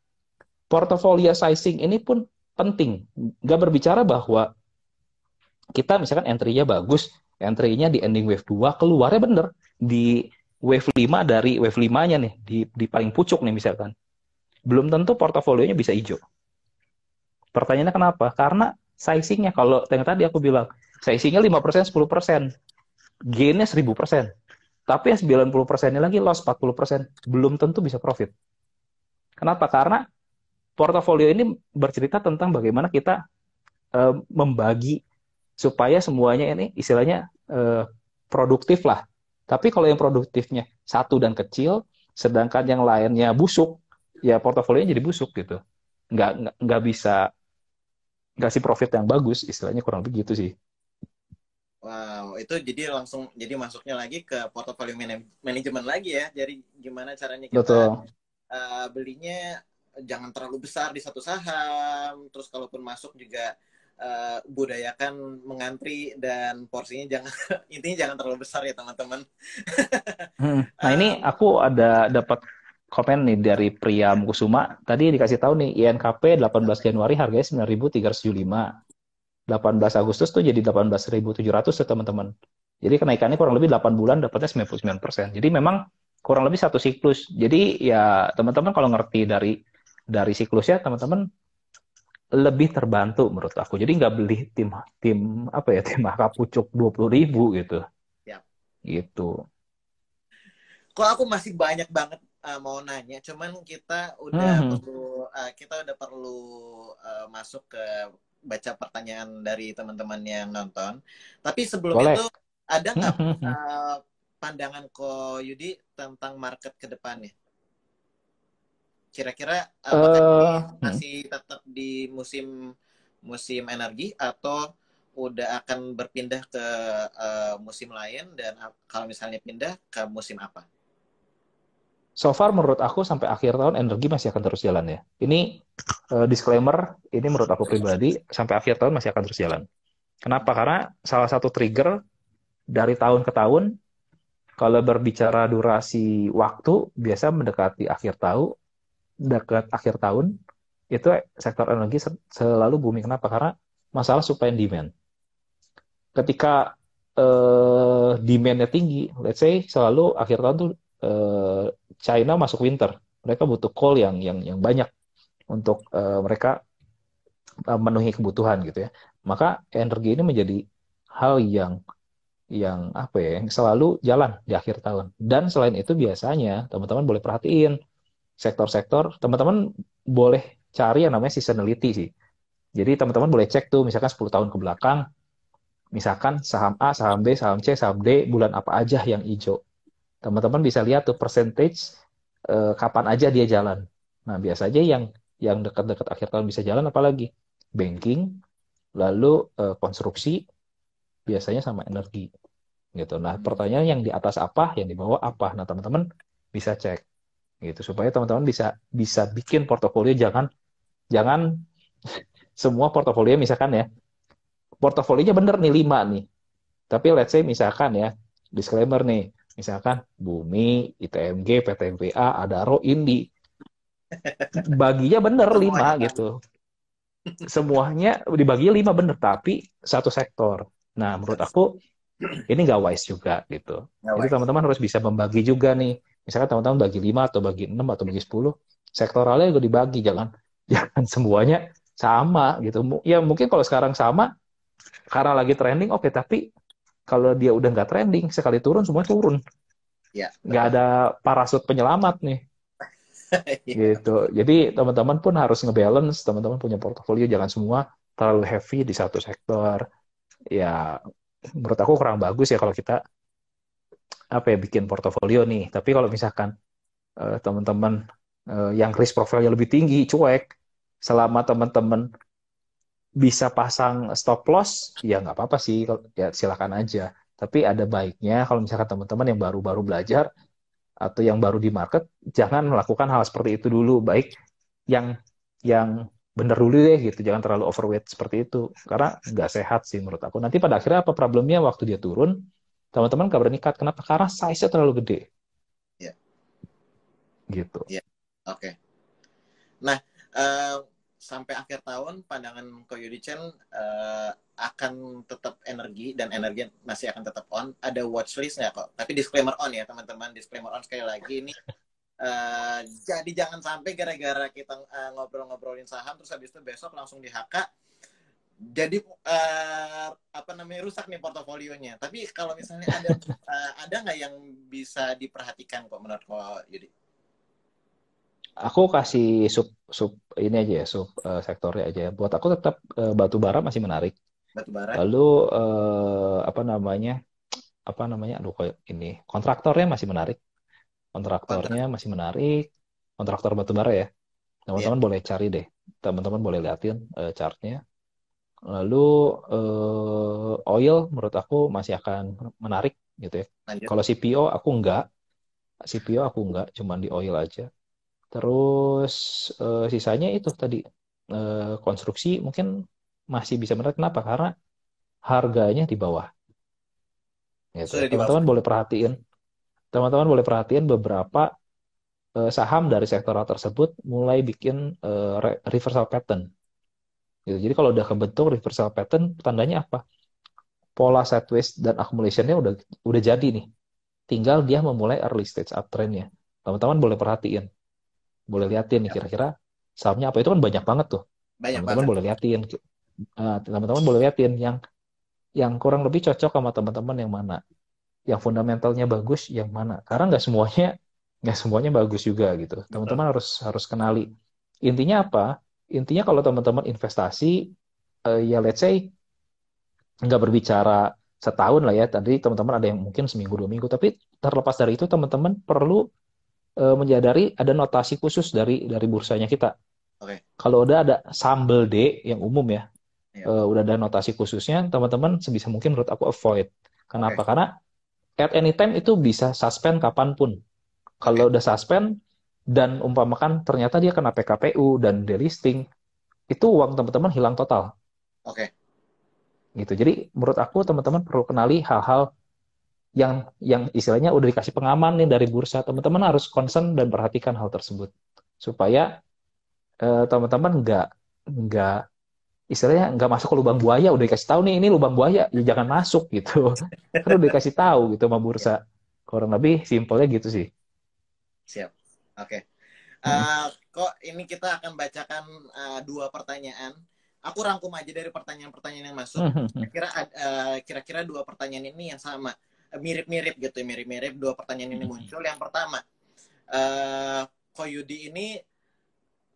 portofolio sizing ini pun penting. Nggak berbicara bahwa kita misalkan entry-nya bagus, entry-nya di ending wave 2, keluarnya bener. Di wave 5 dari wave 5-nya nih, di, di paling pucuk nih misalkan. Belum tentu portofolionya bisa hijau. Pertanyaannya kenapa? Karena sizing-nya, kalau yang tadi aku bilang, saya seisinya 5%, 10%. Gainnya 1000%. Tapi yang 90 persennya lagi loss 40 Belum tentu bisa profit. Kenapa? Karena portofolio ini bercerita tentang bagaimana kita uh, membagi supaya semuanya ini istilahnya uh, produktif lah. Tapi kalau yang produktifnya satu dan kecil, sedangkan yang lainnya busuk, ya portofolionya jadi busuk gitu. Nggak, nggak, nggak bisa ngasih profit yang bagus, istilahnya kurang begitu sih. Wow, itu jadi langsung jadi masuknya lagi ke portfolio manajemen lagi ya. Jadi gimana caranya kita Betul. Uh, belinya jangan terlalu besar di satu saham. Terus kalaupun masuk juga uh, budayakan mengantri dan porsinya jangan <laughs> intinya jangan terlalu besar ya teman-teman. <laughs> hmm. Nah ini aku ada dapat komen nih dari Priam Kusuma. Tadi dikasih tahu nih INKP 18 Januari harganya 9.375. 18 Agustus tuh jadi 18.700 ya teman-teman. Jadi kenaikannya kurang lebih 8 bulan dapatnya 99%. Jadi memang kurang lebih satu siklus. Jadi ya teman-teman kalau ngerti dari dari siklusnya teman-teman lebih terbantu menurut aku. Jadi nggak beli tim tim apa ya <laughs> tim maka pucuk 20 ribu gitu. Ya. Gitu. Kalau aku masih banyak banget uh, mau nanya, cuman kita udah hmm. perlu uh, kita udah perlu uh, masuk ke baca pertanyaan dari teman-teman yang nonton. Tapi sebelum Boleh. itu ada nggak <laughs> eh, pandangan Ko Yudi tentang market ke depannya? Kira-kira eh, apakah uh, masih tetap di musim musim energi atau udah akan berpindah ke uh, musim lain dan kalau misalnya pindah ke musim apa? so far menurut aku sampai akhir tahun energi masih akan terus jalan ya. Ini uh, disclaimer, ini menurut aku pribadi sampai akhir tahun masih akan terus jalan. Kenapa? Karena salah satu trigger dari tahun ke tahun kalau berbicara durasi waktu biasa mendekati akhir tahun dekat akhir tahun itu sektor energi selalu booming kenapa karena masalah supply and demand ketika eh, demand-nya tinggi let's say selalu akhir tahun tuh eh, China masuk winter. Mereka butuh coal yang yang yang banyak untuk uh, mereka eh, memenuhi kebutuhan gitu ya. Maka energi ini menjadi hal yang yang apa ya, yang selalu jalan di akhir tahun. Dan selain itu biasanya teman-teman boleh perhatiin sektor-sektor, teman-teman boleh cari yang namanya seasonality sih. Jadi teman-teman boleh cek tuh misalkan 10 tahun ke belakang misalkan saham A, saham B, saham C, saham D bulan apa aja yang hijau teman-teman bisa lihat tuh percentage eh, kapan aja dia jalan. Nah, biasanya yang yang dekat-dekat akhir tahun bisa jalan apalagi banking, lalu eh, konstruksi, biasanya sama energi. Gitu. Nah, hmm. pertanyaan yang di atas apa, yang di bawah apa. Nah, teman-teman bisa cek gitu supaya teman-teman bisa bisa bikin portofolio jangan jangan <laughs> semua portofolio misalkan ya portofolionya bener nih 5 nih tapi let's say misalkan ya disclaimer nih Misalkan Bumi, ITMG, PTMPA, Adaro, Indi. Baginya bener lima gitu. Semuanya dibagi lima bener, tapi satu sektor. Nah, menurut aku ini nggak wise juga gitu. Gak Jadi teman-teman harus bisa membagi juga nih. Misalkan teman-teman bagi lima atau bagi enam atau bagi sepuluh, sektoralnya juga dibagi, jalan <laughs> jangan semuanya sama gitu. Ya mungkin kalau sekarang sama karena lagi trending oke, okay, tapi kalau dia udah nggak trending, sekali turun semua turun. Ya. Nggak ada parasut penyelamat nih. <laughs> Iya. gitu. Jadi teman-teman pun harus ngebalance. Teman-teman punya portofolio jangan semua terlalu heavy di satu sektor. Ya menurut aku kurang bagus ya kalau kita apa ya bikin portofolio nih. Tapi kalau misalkan uh, teman-teman uh, yang risk profilnya lebih tinggi cuek, selama teman-teman bisa pasang stop loss ya nggak apa-apa sih ya silakan aja tapi ada baiknya kalau misalkan teman-teman yang baru-baru belajar atau yang baru di market jangan melakukan hal seperti itu dulu baik yang yang bener dulu deh gitu jangan terlalu overweight seperti itu karena nggak sehat sih menurut aku nanti pada akhirnya apa problemnya waktu dia turun teman-teman nggak berani cut kenapa karena size-nya terlalu gede ya gitu ya oke okay. nah uh sampai akhir tahun pandangan Koyudi Chen uh, akan tetap energi dan energi masih akan tetap on. Ada watchlist nggak kok? Tapi disclaimer on ya teman-teman, disclaimer on sekali lagi ini. Uh, jadi jangan sampai gara-gara kita uh, ngobrol-ngobrolin saham terus habis itu besok langsung di HK jadi uh, apa namanya rusak nih portofolionya. Tapi kalau misalnya ada uh, ada nggak yang bisa diperhatikan kok menurut kok Yudi? aku kasih sub sub ini aja ya sub uh, sektornya aja. Ya. Buat aku tetap uh, batu bara masih menarik. Batu bara. Lalu uh, apa namanya? Apa namanya? Aduh kok ini kontraktornya masih menarik. Kontraktornya Kontrak. masih menarik. Kontraktor batu bara ya. Teman-teman yeah. boleh cari deh. Teman-teman boleh liatin uh, chartnya. Lalu uh, oil menurut aku masih akan menarik gitu ya. Kalau CPO aku enggak. CPO aku enggak, cuman di oil aja. Terus uh, sisanya itu tadi uh, konstruksi mungkin masih bisa menarik. Kenapa? Karena harganya di bawah. Gitu. Teman-teman boleh perhatiin. Teman-teman boleh perhatiin beberapa uh, saham dari sektor tersebut mulai bikin re reversal pattern. Gitu. Jadi kalau udah kebentuk reversal pattern, tandanya apa? Pola sideways dan accumulationnya udah udah jadi nih. Tinggal dia memulai early stage uptrendnya. Teman-teman boleh perhatiin boleh liatin nih ya. kira-kira sahamnya apa itu kan banyak banget tuh banyak teman-teman boleh liatin eh, teman-teman boleh liatin yang yang kurang lebih cocok sama teman-teman yang mana yang fundamentalnya bagus yang mana karena nggak semuanya nggak semuanya bagus juga gitu teman-teman harus harus kenali intinya apa intinya kalau teman-teman investasi uh, ya let's say nggak berbicara setahun lah ya tadi teman-teman ada yang mungkin seminggu dua minggu tapi terlepas dari itu teman-teman perlu uh, eh, menjadari ada notasi khusus dari dari bursanya kita. Okay. Kalau udah ada sambel D yang umum ya, yeah. Iya. uh, udah ada notasi khususnya, teman-teman sebisa mungkin menurut aku avoid. Kenapa? Okay. Karena at any time itu bisa suspend kapanpun. Kalau okay. udah suspend dan umpamakan ternyata dia kena PKPU dan delisting, itu uang teman-teman hilang total. Oke. Okay. Gitu. Jadi menurut aku teman-teman perlu kenali hal-hal yang yang istilahnya udah dikasih pengaman nih dari bursa teman-teman harus concern dan perhatikan hal tersebut supaya eh, teman-teman nggak nggak istilahnya nggak masuk ke lubang buaya udah dikasih tahu nih ini lubang buaya ya jangan masuk gitu <laughs> kan udah dikasih tahu gitu sama bursa kurang lebih simpelnya gitu sih siap oke okay. Hmm. uh, eh, kok ini kita akan bacakan uh, dua pertanyaan aku rangkum aja dari pertanyaan-pertanyaan yang masuk hmm, hmm, kira uh, eh, kira-kira dua pertanyaan ini yang sama mirip-mirip gitu mirip-mirip dua pertanyaan ini hmm. muncul yang pertama uh, Koyudi ini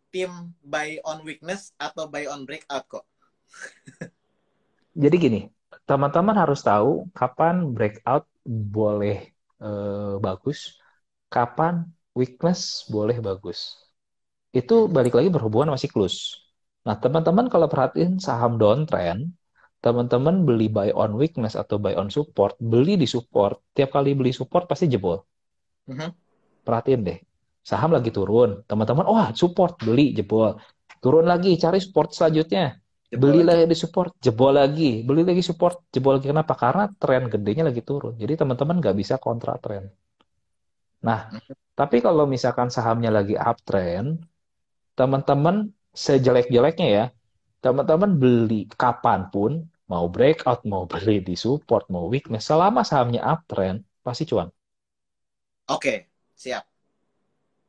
tim buy on weakness atau buy on breakout kok <laughs> jadi gini teman-teman harus tahu kapan breakout boleh uh, bagus kapan weakness boleh bagus itu balik lagi berhubungan masih close nah teman-teman kalau perhatiin saham downtrend teman-teman beli buy on weakness atau buy on support, beli di support, tiap kali beli support pasti jebol. Uh mm-hmm. -huh. Perhatiin deh, saham lagi turun, teman-teman, wah support, beli, jebol. Turun lagi, cari support selanjutnya. Jebol beli lagi di support, jebol lagi. Beli lagi support, jebol lagi. Kenapa? Karena tren gedenya lagi turun. Jadi teman-teman nggak bisa kontra tren. Nah, mm-hmm. tapi kalau misalkan sahamnya lagi uptrend, teman-teman sejelek-jeleknya ya, teman-teman beli kapanpun mau breakout, mau beli di support, mau weakness, selama sahamnya uptrend, pasti cuan. Oke, siap.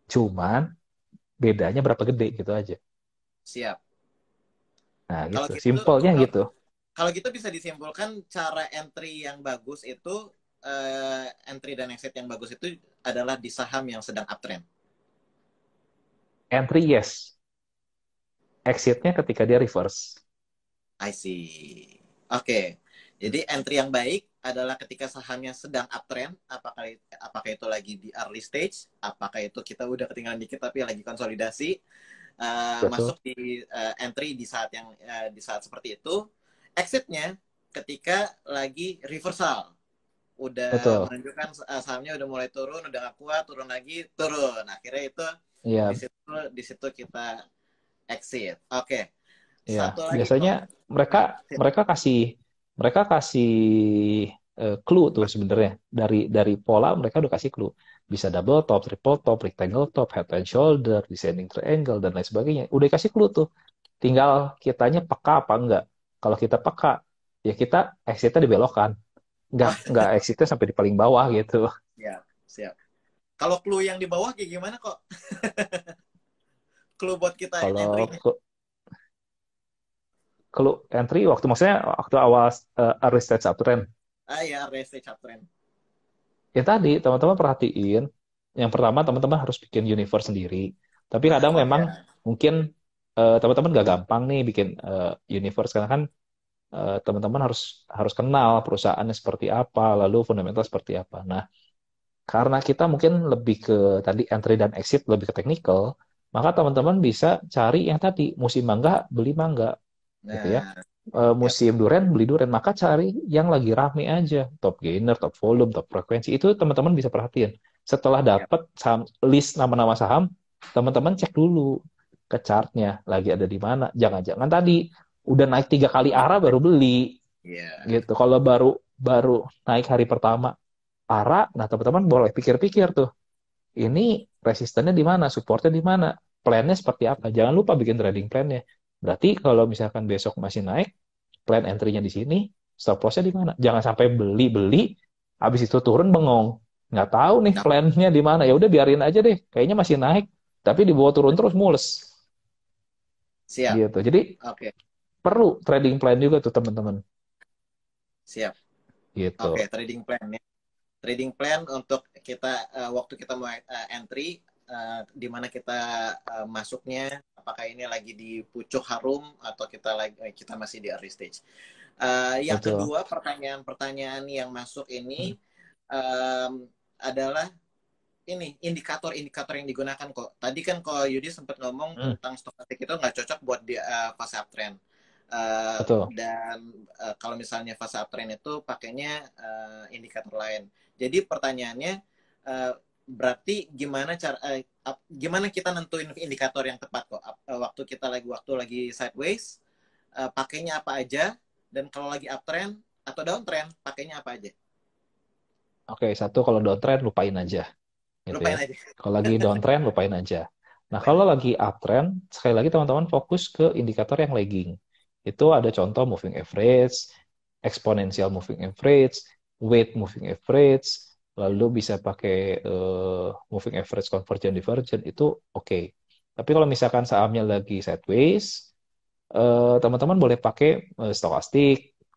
Cuman bedanya berapa gede gitu aja. Siap. Nah, gitu. gitu, Simpelnya kalau, gitu. Kalau gitu bisa disimpulkan cara entry yang bagus itu uh, entry dan exit yang bagus itu adalah di saham yang sedang uptrend. Entry yes. Exitnya ketika dia reverse. I see. Oke. Jadi entry yang baik adalah ketika sahamnya sedang uptrend, apakah apakah itu lagi di early stage, apakah itu kita udah ketinggalan dikit tapi lagi konsolidasi, uh, masuk di uh, entry di saat yang uh, di saat seperti itu, exitnya ketika lagi reversal, udah Betul. menunjukkan sahamnya udah mulai turun, udah gak kuat, turun lagi, turun, akhirnya itu yeah. di situ di situ kita exit. Oke. Okay. Ya biasanya kalau... mereka iya. mereka kasih mereka kasih uh, clue tuh sebenarnya dari dari pola mereka udah kasih clue bisa double top, triple top, rectangle top, head and shoulder, descending triangle dan lain sebagainya. Udah kasih clue tuh. Tinggal kitanya peka apa enggak. Kalau kita peka, ya kita exitnya dibelokkan. Enggak enggak <laughs> exitnya sampai di paling bawah gitu. ya siap. Kalau clue yang di bawah kayak gimana kok? <laughs> clue buat kita kalau kalau entry waktu maksudnya waktu awal uh, early stage uptrend. Ah ya, early stage uptrend. Ya tadi teman-teman perhatiin, yang pertama teman-teman harus bikin universe sendiri. Tapi kadang ah, memang ya. mungkin uh, teman-teman gak gampang nih bikin uh, universe karena kan uh, teman-teman harus harus kenal perusahaannya seperti apa, lalu fundamental seperti apa. Nah, karena kita mungkin lebih ke tadi entry dan exit lebih ke technical, maka teman-teman bisa cari yang tadi musim mangga beli mangga Gitu nah. gitu ya. Uh, musim duren beli duren maka cari yang lagi rame aja top gainer top volume top frekuensi itu teman-teman bisa perhatiin setelah ya. dapat saham, list nama-nama saham teman-teman cek dulu ke chartnya lagi ada di mana jangan-jangan tadi udah naik tiga kali arah baru beli yeah. gitu kalau baru baru naik hari pertama arah nah teman-teman boleh pikir-pikir tuh ini resistennya di mana supportnya di mana plannya seperti apa jangan lupa bikin trading plannya Berarti kalau misalkan besok masih naik, plan entry-nya di sini, stop loss-nya di mana? Jangan sampai beli-beli, habis itu turun bengong. Nggak tahu nih plan-nya di mana. Ya udah biarin aja deh. Kayaknya masih naik, tapi dibawa turun terus mules. Siap. Gitu. Jadi okay. perlu trading plan juga tuh teman-teman. Siap. Gitu. Oke, okay, trading plan ya. Trading plan untuk kita uh, waktu kita mau uh, entry uh, di mana kita uh, masuknya apakah ini lagi di pucuk harum atau kita lagi eh, kita masih di early stage uh, yang Betul. kedua pertanyaan-pertanyaan yang masuk ini um, adalah ini indikator-indikator yang digunakan kok tadi kan kok Yudi sempat ngomong hmm. tentang stokastik itu nggak cocok buat di uh, fase uptrend Uh, Dan uh, kalau misalnya fase uptrend itu pakainya uh, indikator lain. Jadi pertanyaannya uh, berarti gimana cara eh, gimana kita nentuin indikator yang tepat kok eh, waktu kita lagi waktu lagi sideways eh, pakainya apa aja dan kalau lagi uptrend atau downtrend pakainya apa aja Oke, satu kalau downtrend lupain aja. Gitu ya. lupain ya. aja. Kalau lagi downtrend lupain aja. Nah, kalau lagi uptrend, sekali lagi teman-teman fokus ke indikator yang lagging. Itu ada contoh moving average, exponential moving average, weight moving average, lalu bisa pakai uh, moving average convergent divergent itu oke. Okay. Tapi kalau misalkan sahamnya lagi sideways, eh, teman-teman uh, boleh pakai uh, eh, stokastik,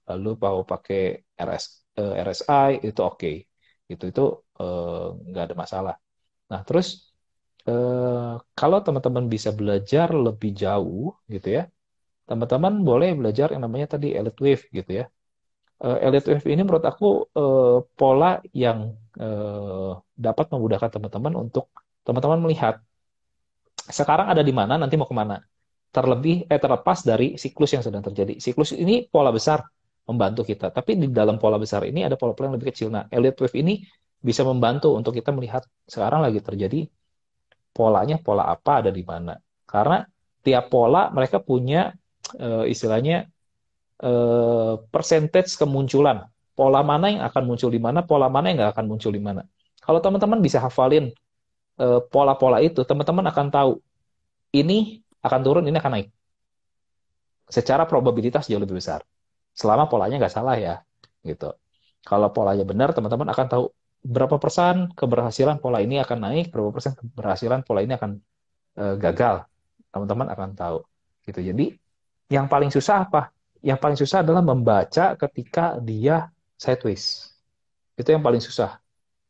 lalu mau pakai RS, uh, RSI itu oke. Okay. Gitu, itu itu nggak ada masalah. Nah terus uh, kalau teman-teman bisa belajar lebih jauh gitu ya, teman-teman boleh belajar yang namanya tadi elite wave gitu ya uh, Elliott Wave ini menurut aku uh, pola yang uh, dapat memudahkan teman-teman untuk teman-teman melihat sekarang ada di mana, nanti mau kemana. Terlebih, eh, terlepas dari siklus yang sedang terjadi. Siklus ini pola besar membantu kita, tapi di dalam pola besar ini ada pola-pola yang lebih kecil. Nah, Elliott Wave ini bisa membantu untuk kita melihat sekarang lagi terjadi polanya pola apa ada di mana. Karena tiap pola mereka punya istilahnya eh, kemunculan. Pola mana yang akan muncul di mana, pola mana yang nggak akan muncul di mana. Kalau teman-teman bisa hafalin pola eh, pola-pola itu, teman-teman akan tahu ini akan turun, ini akan naik. Secara probabilitas jauh lebih besar. Selama polanya nggak salah ya, gitu. Kalau polanya benar, teman-teman akan tahu berapa persen keberhasilan pola ini akan naik, berapa persen keberhasilan pola ini akan e, gagal. Teman-teman akan tahu. Gitu. Jadi yang paling susah apa? yang paling susah adalah membaca ketika dia sideways. Itu yang paling susah.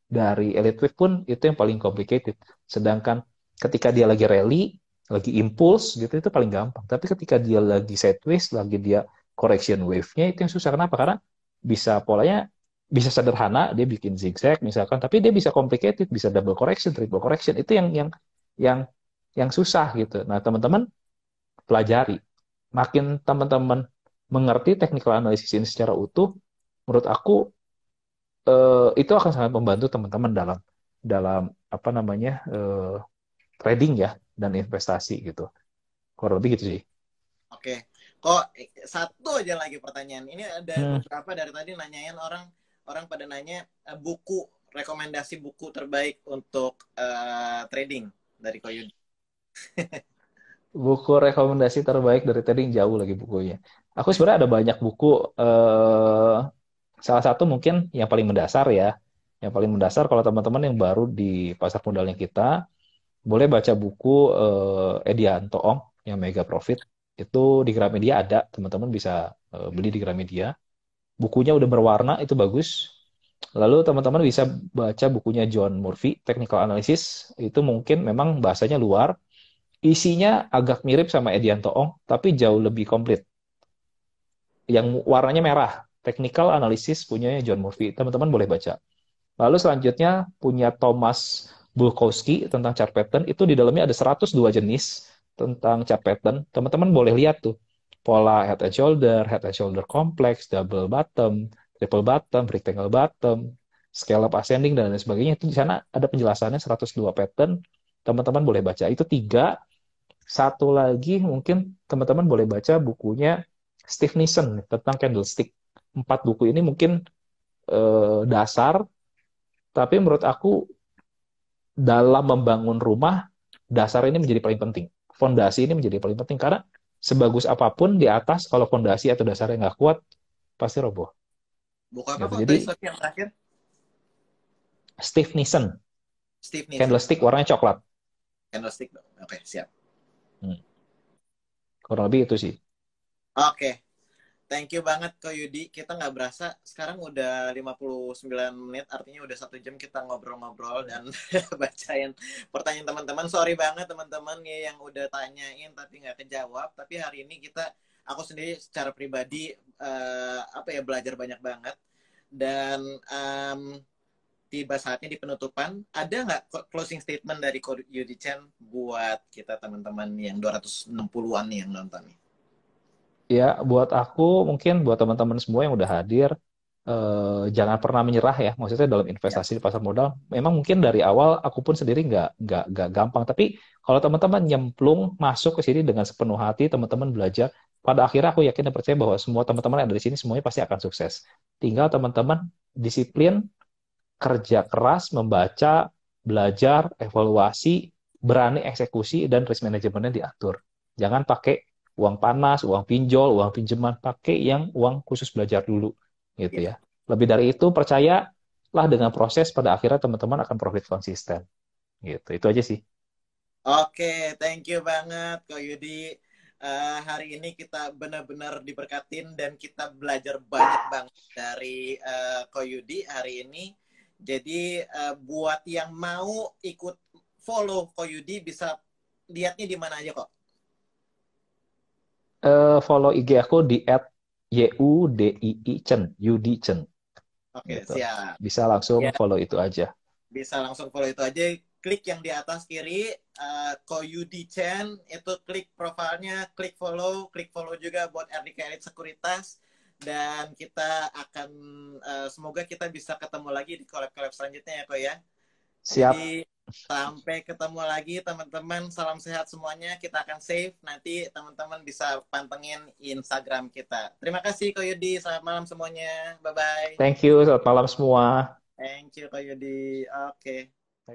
Dari elite wave pun itu yang paling complicated. Sedangkan ketika dia lagi rally, lagi impuls gitu itu paling gampang. Tapi ketika dia lagi sideways, lagi dia correction wave-nya itu yang susah. Kenapa? Karena bisa polanya bisa sederhana, dia bikin zigzag misalkan, tapi dia bisa complicated, bisa double correction, triple correction. Itu yang yang yang yang susah gitu. Nah, teman-teman pelajari. Makin teman-teman mengerti technical analysis ini secara utuh, menurut aku eh, itu akan sangat membantu teman-teman dalam dalam apa namanya eh, trading ya dan investasi gitu. Kurang lebih gitu sih. Oke. Kok satu aja lagi pertanyaan. Ini ada hmm. beberapa dari tadi nanyain orang orang pada nanya eh, buku rekomendasi buku terbaik untuk eh, trading dari Koyun. <laughs> buku rekomendasi terbaik dari trading jauh lagi bukunya aku sebenarnya ada banyak buku eh, salah satu mungkin yang paling mendasar ya yang paling mendasar kalau teman-teman yang baru di pasar modalnya kita boleh baca buku eh, Edian Toong yang Mega Profit itu di Gramedia ada teman-teman bisa eh, beli di Gramedia bukunya udah berwarna itu bagus lalu teman-teman bisa baca bukunya John Murphy Technical Analysis itu mungkin memang bahasanya luar isinya agak mirip sama Edian Toong, tapi jauh lebih komplit yang warnanya merah. Technical Analysis punya John Murphy. Teman-teman boleh baca. Lalu selanjutnya punya Thomas Bukowski tentang chart pattern. Itu di dalamnya ada 102 jenis tentang chart pattern. Teman-teman boleh lihat tuh. Pola head and shoulder, head and shoulder complex, double bottom, triple bottom, rectangle bottom, scale up ascending, dan lain sebagainya. Itu di sana ada penjelasannya 102 pattern. Teman-teman boleh baca. Itu tiga. Satu lagi mungkin teman-teman boleh baca bukunya Steve Nissen tentang candlestick. Empat buku ini mungkin eh, dasar, tapi menurut aku dalam membangun rumah dasar ini menjadi paling penting. Fondasi ini menjadi paling penting karena sebagus apapun di atas kalau fondasi atau dasarnya nggak kuat pasti roboh. Buku apa gitu. Jadi, yang terakhir? Steve Nissen. Steve Nissen. Candlestick warnanya coklat. Candlestick, oke okay, siap. Hmm. Kurang lebih itu sih. Oke. Okay. Thank you banget Ko Yudi. Kita nggak berasa sekarang udah 59 menit, artinya udah satu jam kita ngobrol-ngobrol dan <laughs> bacain pertanyaan teman-teman. Sorry banget teman-teman ya yang udah tanyain tapi nggak kejawab. Tapi hari ini kita, aku sendiri secara pribadi uh, apa ya belajar banyak banget dan um, tiba saatnya di penutupan. Ada nggak closing statement dari Yudi Chen buat kita teman-teman yang 260-an yang nonton nih? ya buat aku mungkin buat teman-teman semua yang udah hadir eh, jangan pernah menyerah ya maksudnya dalam investasi ya. di pasar modal memang mungkin dari awal aku pun sendiri nggak nggak nggak gampang tapi kalau teman-teman nyemplung masuk ke sini dengan sepenuh hati teman-teman belajar pada akhirnya aku yakin dan percaya bahwa semua teman-teman yang ada di sini semuanya pasti akan sukses tinggal teman-teman disiplin kerja keras membaca belajar evaluasi berani eksekusi dan risk manajemennya diatur jangan pakai uang panas, uang pinjol, uang pinjaman, pakai yang uang khusus belajar dulu gitu ya. Lebih dari itu percayalah dengan proses pada akhirnya teman-teman akan profit konsisten. Gitu. Itu aja sih. Oke, thank you banget Ko Yudi. Uh, hari ini kita benar-benar diberkatin dan kita belajar banyak banget dari uh, Ko Yudi hari ini. Jadi uh, buat yang mau ikut follow Ko Yudi bisa lihatnya di mana aja kok? uh, follow IG aku di @yudii Chen, Yudi Chen. Oke, okay, gitu. siap. Bisa langsung ya. follow itu aja. Bisa langsung follow itu aja. Klik yang di atas kiri, uh, eh, Yudi Chen, itu klik profilnya, klik follow, klik follow juga buat RDK Elite Sekuritas. Dan kita akan, uh, semoga kita bisa ketemu lagi di collab-collab selanjutnya ya, Koy ya. Siap. Jadi, sampai ketemu lagi teman-teman. Salam sehat semuanya. Kita akan save nanti teman-teman bisa pantengin Instagram kita. Terima kasih Ko Yudi. Selamat malam semuanya. Bye bye. Thank you. Selamat malam semua. Thank you Ko Yudi. Oke. Okay.